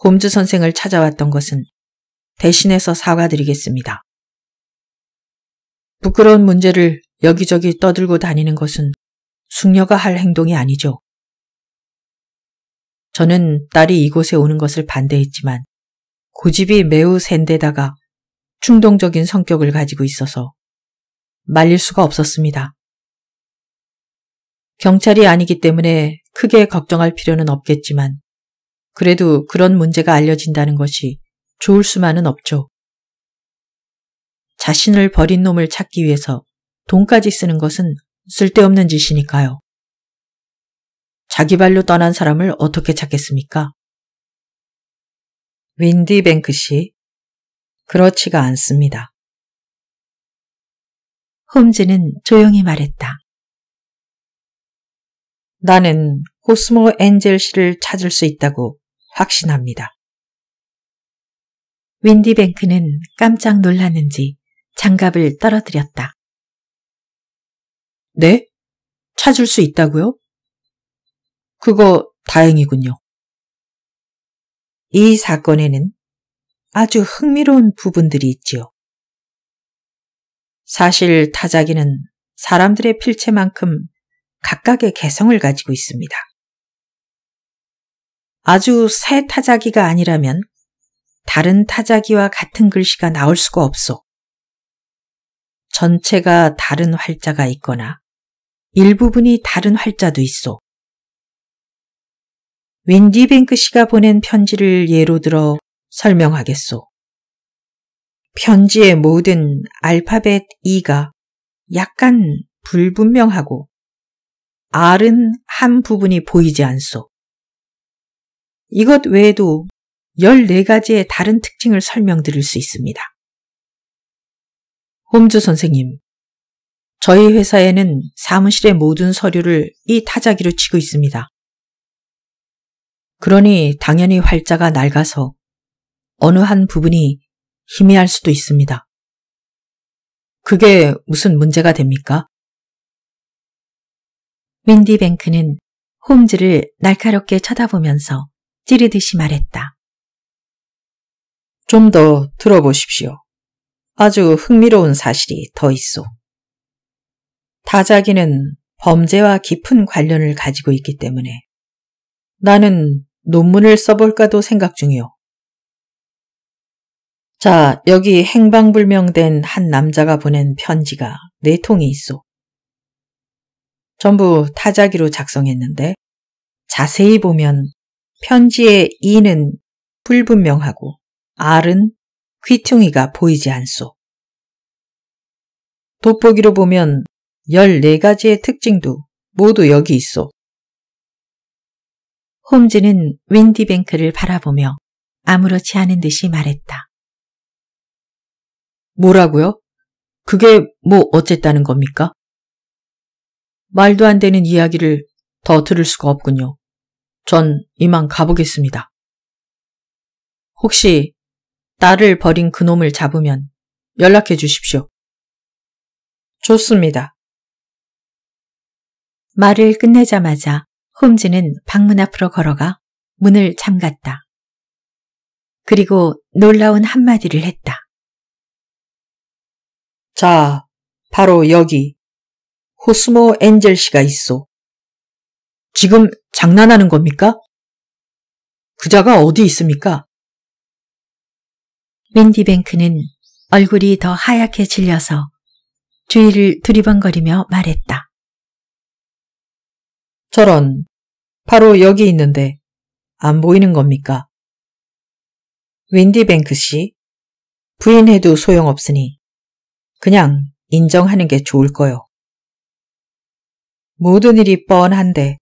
홈즈 선생을 찾아왔던 것은 대신해서 사과드리겠습니다. 부끄러운 문제를 여기저기 떠들고 다니는 것은 숙녀가 할 행동이 아니죠. 저는 딸이 이곳에 오는 것을 반대했지만 고집이 매우 센데다가 충동적인 성격을 가지고 있어서 말릴 수가 없었습니다. 경찰이 아니기 때문에 크게 걱정할 필요는 없겠지만 그래도 그런 문제가 알려진다는 것이 좋을 수만은 없죠. 자신을 버린 놈을 찾기 위해서 돈까지 쓰는 것은 쓸데없는 짓이니까요. 자기 발로 떠난 사람을 어떻게 찾겠습니까? 윈디뱅크 씨, 그렇지가 않습니다. 홈즈는 조용히 말했다. 나는 코스모 엔젤 씨를 찾을 수 있다고 확신합니다. 윈디뱅크는 깜짝 놀랐는지 장갑을 떨어뜨렸다. 네? 찾을 수 있다고요? 그거 다행이군요. 이 사건에는 아주 흥미로운 부분들이 있지요. 사실 타자기는 사람들의 필체만큼 각각의 개성을 가지고 있습니다. 아주 새 타자기가 아니라면 다른 타자기와 같은 글씨가 나올 수가 없어 전체가 다른 활자가 있거나 일부분이 다른 활자도 있어. 윈디뱅크 씨가 보낸 편지를 예로 들어 설명하겠소. 편지의 모든 알파벳 E가 약간 불분명하고 R은 한 부분이 보이지 않소. 이것 외에도 14가지의 다른 특징을 설명드릴 수 있습니다. 홈즈 선생님, 저희 회사에는 사무실의 모든 서류를 이 타자기로 치고 있습니다. 그러니 당연히 활자가 낡아서 어느 한 부분이 희미할 수도 있습니다. 그게 무슨 문제가 됩니까? 윈디뱅크는 홈즈를 날카롭게 쳐다보면서 찌르듯이 말했다. 좀 더 들어보십시오. 아주 흥미로운 사실이 더 있어. 다자기는 범죄와 깊은 관련을 가지고 있기 때문에 나는 논문을 써볼까도 생각 중이요. 자, 여기 행방불명된 한 남자가 보낸 편지가 네 통이 있어. 전부 타자기로 작성했는데 자세히 보면 편지의 이는 불분명하고 R은 귀퉁이가 보이지 않소. 돋보기로 보면 14가지의 특징도 모두 여기 있어. 홈즈는 윈디뱅크를 바라보며 아무렇지 않은 듯이 말했다. 뭐라고요? 그게 뭐 어쨌다는 겁니까? 말도 안 되는 이야기를 더 들을 수가 없군요. 전 이만 가보겠습니다. 혹시 나를 버린 그놈을 잡으면 연락해 주십시오. 좋습니다. 말을 끝내자마자 홈즈는 방문 앞으로 걸어가 문을 잠갔다. 그리고 놀라운 한마디를 했다. 자, 바로 여기 호스모 엔젤 씨가 있어. 지금 장난하는 겁니까? 그자가 어디 있습니까? 윈디뱅크는 얼굴이 더 하얗게 질려서 주위를 두리번거리며 말했다. 저런, 바로 여기 있는데 안 보이는 겁니까? 윈디뱅크 씨, 부인해도 소용없으니 그냥 인정하는 게 좋을 거요. 모든 일이 뻔한데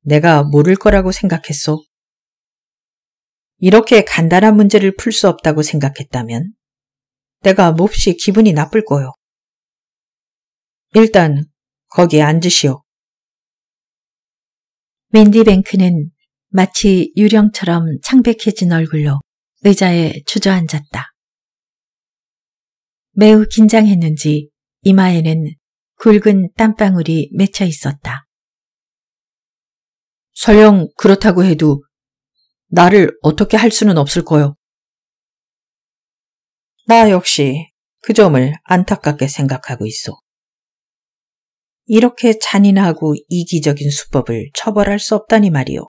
내가 모를 거라고 생각했소. 이렇게 간단한 문제를 풀 수 없다고 생각했다면 내가 몹시 기분이 나쁠 거요. 일단 거기 앉으시오. 맨디뱅크는 마치 유령처럼 창백해진 얼굴로 의자에 주저앉았다. 매우 긴장했는지 이마에는 굵은 땀방울이 맺혀 있었다. 설령 그렇다고 해도 나를 어떻게 할 수는 없을 거요. 나 역시 그 점을 안타깝게 생각하고 있어. 이렇게 잔인하고 이기적인 수법을 처벌할 수 없다니 말이오.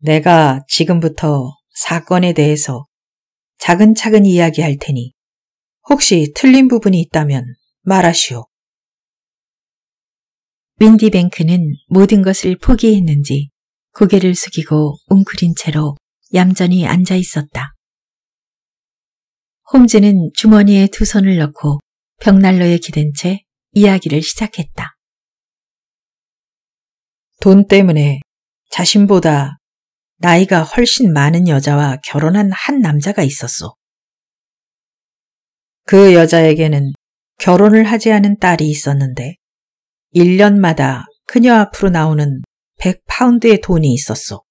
내가 지금부터 사건에 대해서 차근차근 이야기할 테니 혹시 틀린 부분이 있다면 말하시오. 윈디뱅크는 모든 것을 포기했는지 고개를 숙이고 웅크린 채로 얌전히 앉아 있었다. 홈즈는 주머니에 두 손을 넣고 벽난로에 기댄 채 이야기를 시작했다. 돈 때문에 자신보다 나이가 훨씬 많은 여자와 결혼한 한 남자가 있었소. 그 여자에게는 결혼을 하지 않은 딸이 있었는데 1년마다 그녀 앞으로 나오는 100파운드의 돈이 있었소.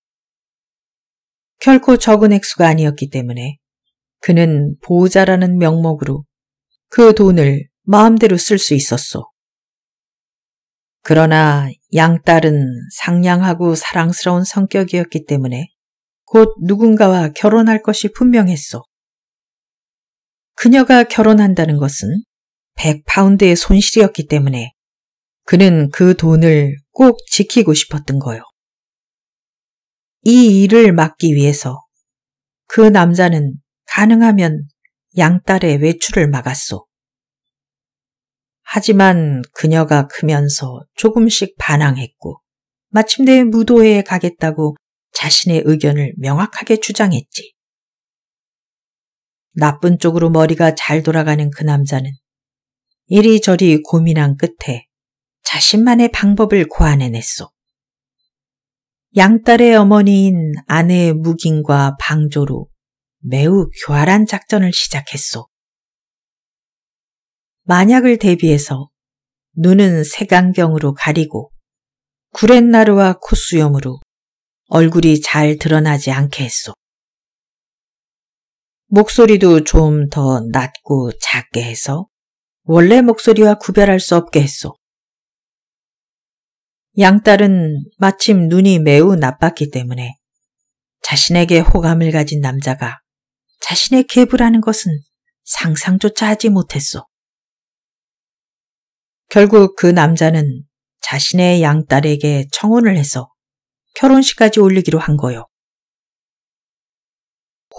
결코 적은 액수가 아니었기 때문에 그는 보호자라는 명목으로 그 돈을 마음대로 쓸 수 있었소. 그러나 양딸은 상냥하고 사랑스러운 성격이었기 때문에 곧 누군가와 결혼할 것이 분명했소. 그녀가 결혼한다는 것은 100파운드의 손실이었기 때문에 그는 그 돈을 꼭 지키고 싶었던 거요. 이 일을 막기 위해서 그 남자는 가능하면 양딸의 외출을 막았소. 하지만 그녀가 크면서 조금씩 반항했고 마침내 무도회에 가겠다고 자신의 의견을 명확하게 주장했지. 나쁜 쪽으로 머리가 잘 돌아가는 그 남자는 이리저리 고민한 끝에 자신만의 방법을 고안해냈소. 양딸의 어머니인 아내의 묵인과 방조로 매우 교활한 작전을 시작했소. 만약을 대비해서 눈은 색안경으로 가리고 구렛나루와 콧수염으로 얼굴이 잘 드러나지 않게 했소. 목소리도 좀 더 낮고 작게 해서 원래 목소리와 구별할 수 없게 했소. 양딸은 마침 눈이 매우 나빴기 때문에 자신에게 호감을 가진 남자가 자신의 갭을 하는 것은 상상조차 하지 못했소. 결국 그 남자는 자신의 양딸에게 청혼을 해서 결혼식까지 올리기로 한 거요.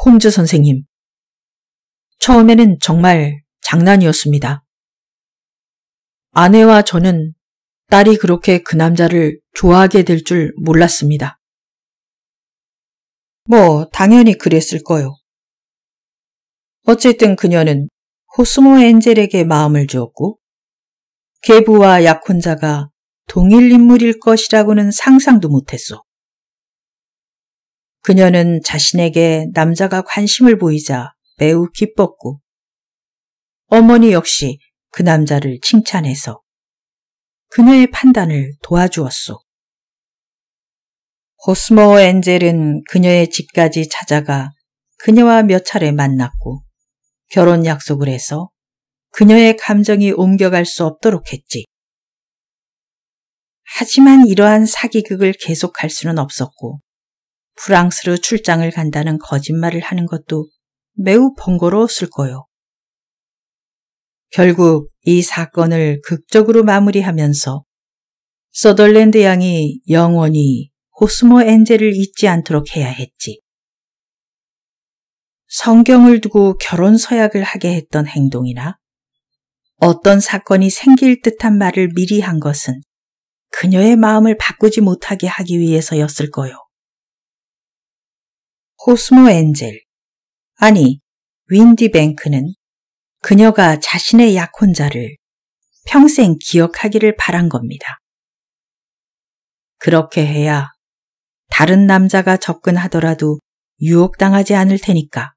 홈즈 선생님. 처음에는 정말 장난이었습니다. 아내와 저는 딸이 그렇게 그 남자를 좋아하게 될 줄 몰랐습니다. 뭐, 당연히 그랬을 거요. 어쨌든 그녀는 호스모 엔젤에게 마음을 주었고, 계부와 약혼자가 동일 인물일 것이라고는 상상도 못했소. 그녀는 자신에게 남자가 관심을 보이자 매우 기뻤고 어머니 역시 그 남자를 칭찬해서 그녀의 판단을 도와주었소. 호스모 엔젤은 그녀의 집까지 찾아가 그녀와 몇 차례 만났고 결혼 약속을 해서 그녀의 감정이 옮겨갈 수 없도록 했지. 하지만 이러한 사기극을 계속할 수는 없었고 프랑스로 출장을 간다는 거짓말을 하는 것도 매우 번거로웠을 거요. 결국 이 사건을 극적으로 마무리하면서 서덜랜드 양이 영원히 호스모 엔젤을 잊지 않도록 해야 했지. 성경을 두고 결혼 서약을 하게 했던 행동이나 어떤 사건이 생길 듯한 말을 미리 한 것은 그녀의 마음을 바꾸지 못하게 하기 위해서였을 거요. 호스모 엔젤, 아니, 윈디뱅크는 그녀가 자신의 약혼자를 평생 기억하기를 바란 겁니다. 그렇게 해야 다른 남자가 접근하더라도 유혹당하지 않을 테니까.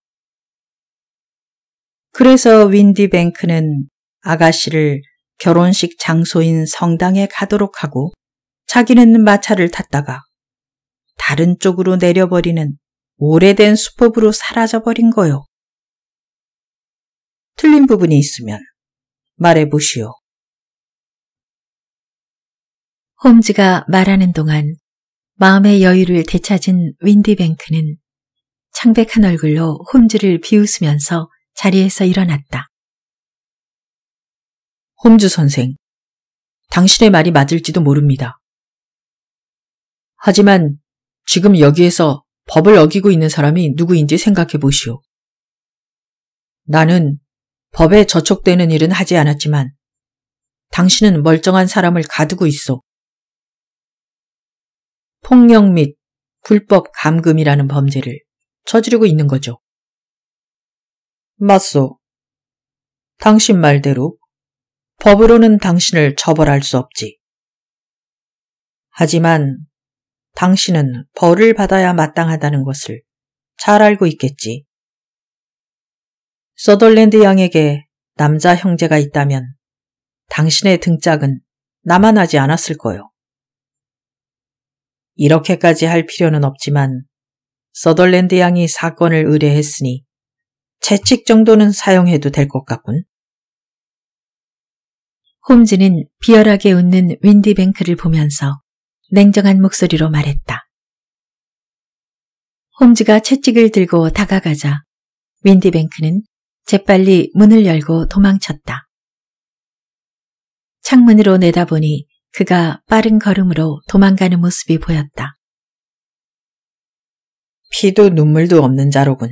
그래서 윈디뱅크는 아가씨를 결혼식 장소인 성당에 가도록 하고 자기는 마차를 탔다가 다른 쪽으로 내려버리는 오래된 수법으로 사라져버린 거요. 틀린 부분이 있으면 말해보시오. 홈즈가 말하는 동안 마음의 여유를 되찾은 윈디뱅크는 창백한 얼굴로 홈즈를 비웃으면서 자리에서 일어났다. 홈즈 선생. 당신의 말이 맞을지도 모릅니다. 하지만 지금 여기에서 법을 어기고 있는 사람이 누구인지 생각해 보시오. 나는 법에 저촉되는 일은 하지 않았지만 당신은 멀쩡한 사람을 가두고 있어. 폭력 및 불법 감금이라는 범죄를 저지르고 있는 거죠. 맞소. 당신 말대로 법으로는 당신을 처벌할 수 없지. 하지만 당신은 벌을 받아야 마땅하다는 것을 잘 알고 있겠지. 서덜랜드 양에게 남자 형제가 있다면 당신의 등짝은 나만 하지 않았을 거요. 이렇게까지 할 필요는 없지만 서덜랜드 양이 사건을 의뢰했으니 채찍 정도는 사용해도 될 것 같군. 홈즈는 비열하게 웃는 윈디뱅크를 보면서 냉정한 목소리로 말했다. 홈즈가 채찍을 들고 다가가자 윈디뱅크는 재빨리 문을 열고 도망쳤다. 창문으로 내다보니 그가 빠른 걸음으로 도망가는 모습이 보였다. 피도 눈물도 없는 자로군.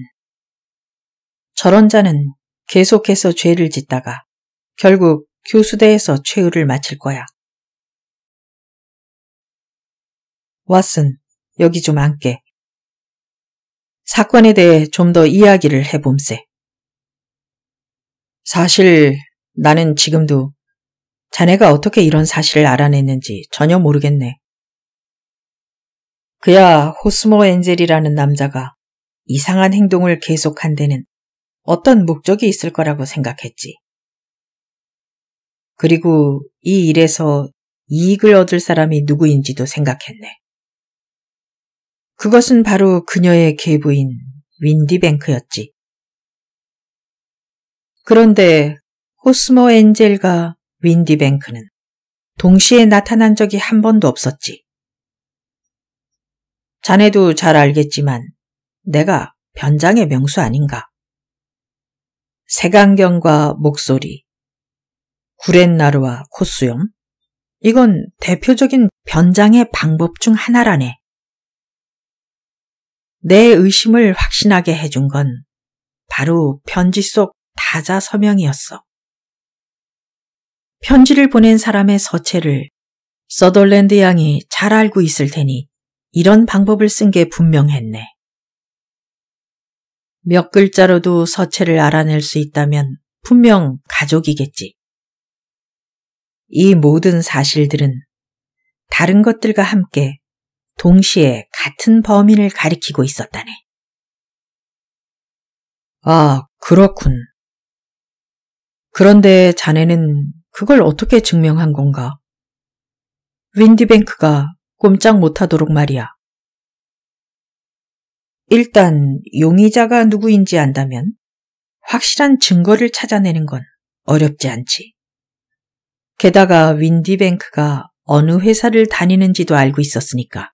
저런 자는 계속해서 죄를 짓다가 결국 교수대에서 최후를 마칠 거야. 왓슨, 여기 좀 앉게. 사건에 대해 좀 더 이야기를 해봄세. 사실 나는 지금도 자네가 어떻게 이런 사실을 알아냈는지 전혀 모르겠네. 그야 호스모 엔젤이라는 남자가 이상한 행동을 계속한 데는 어떤 목적이 있을 거라고 생각했지. 그리고 이 일에서 이익을 얻을 사람이 누구인지도 생각했네. 그것은 바로 그녀의 계부인 윈디뱅크였지. 그런데 호스모 엔젤과 윈디뱅크는 동시에 나타난 적이 한 번도 없었지. 자네도 잘 알겠지만 내가 변장의 명수 아닌가. 색안경과 목소리, 구렛나루와 코수염. 이건 대표적인 변장의 방법 중 하나라네. 내 의심을 확신하게 해준 건 바로 편지 속 다자 서명이었어. 편지를 보낸 사람의 서체를 서덜랜드 양이 잘 알고 있을 테니 이런 방법을 쓴 게 분명했네. 몇 글자로도 서체를 알아낼 수 있다면 분명 가족이겠지. 이 모든 사실들은 다른 것들과 함께 동시에 같은 범인을 가리키고 있었다네. 아, 그렇군. 그런데 자네는 그걸 어떻게 증명한 건가? 윈디뱅크가 꼼짝 못하도록 말이야. 일단 용의자가 누구인지 안다면 확실한 증거를 찾아내는 건 어렵지 않지. 게다가 윈디뱅크가 어느 회사를 다니는지도 알고 있었으니까.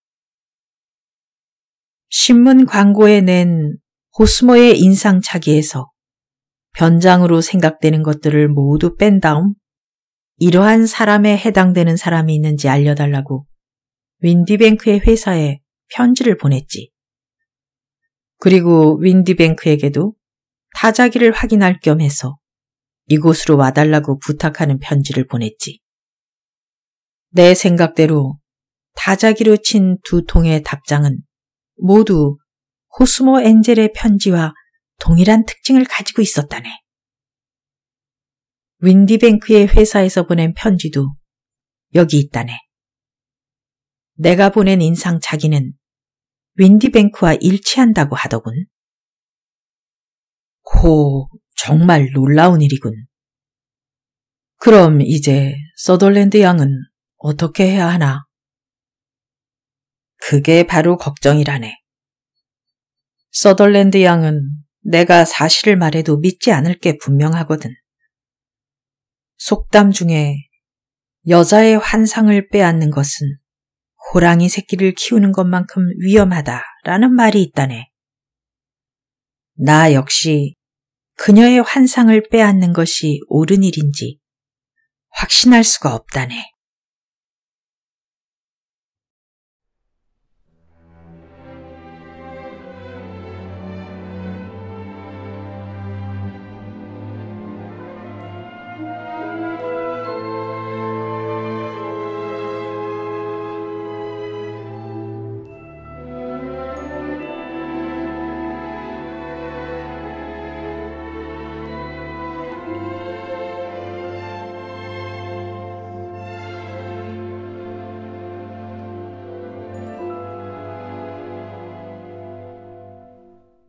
신문 광고에 낸 호스모의 인상착의에서 변장으로 생각되는 것들을 모두 뺀 다음 이러한 사람에 해당되는 사람이 있는지 알려달라고 윈디뱅크의 회사에 편지를 보냈지. 그리고 윈디뱅크에게도 타자기를 확인할 겸 해서 이곳으로 와달라고 부탁하는 편지를 보냈지. 내 생각대로 다자기로 친 두 통의 답장은 모두 호스모 엔젤의 편지와 동일한 특징을 가지고 있었다네. 윈디뱅크의 회사에서 보낸 편지도 여기 있다네. 내가 보낸 인상 자기는 윈디뱅크와 일치한다고 하더군. 고, 정말 놀라운 일이군. 그럼 이제 서덜랜드 양은 어떻게 해야 하나? 그게 바로 걱정이라네. 서덜랜드 양은 내가 사실을 말해도 믿지 않을 게 분명하거든. 속담 중에 여자의 환상을 빼앗는 것은 호랑이 새끼를 키우는 것만큼 위험하다라는 말이 있다네. 나 역시 그녀의 환상을 빼앗는 것이 옳은 일인지 확신할 수가 없다네.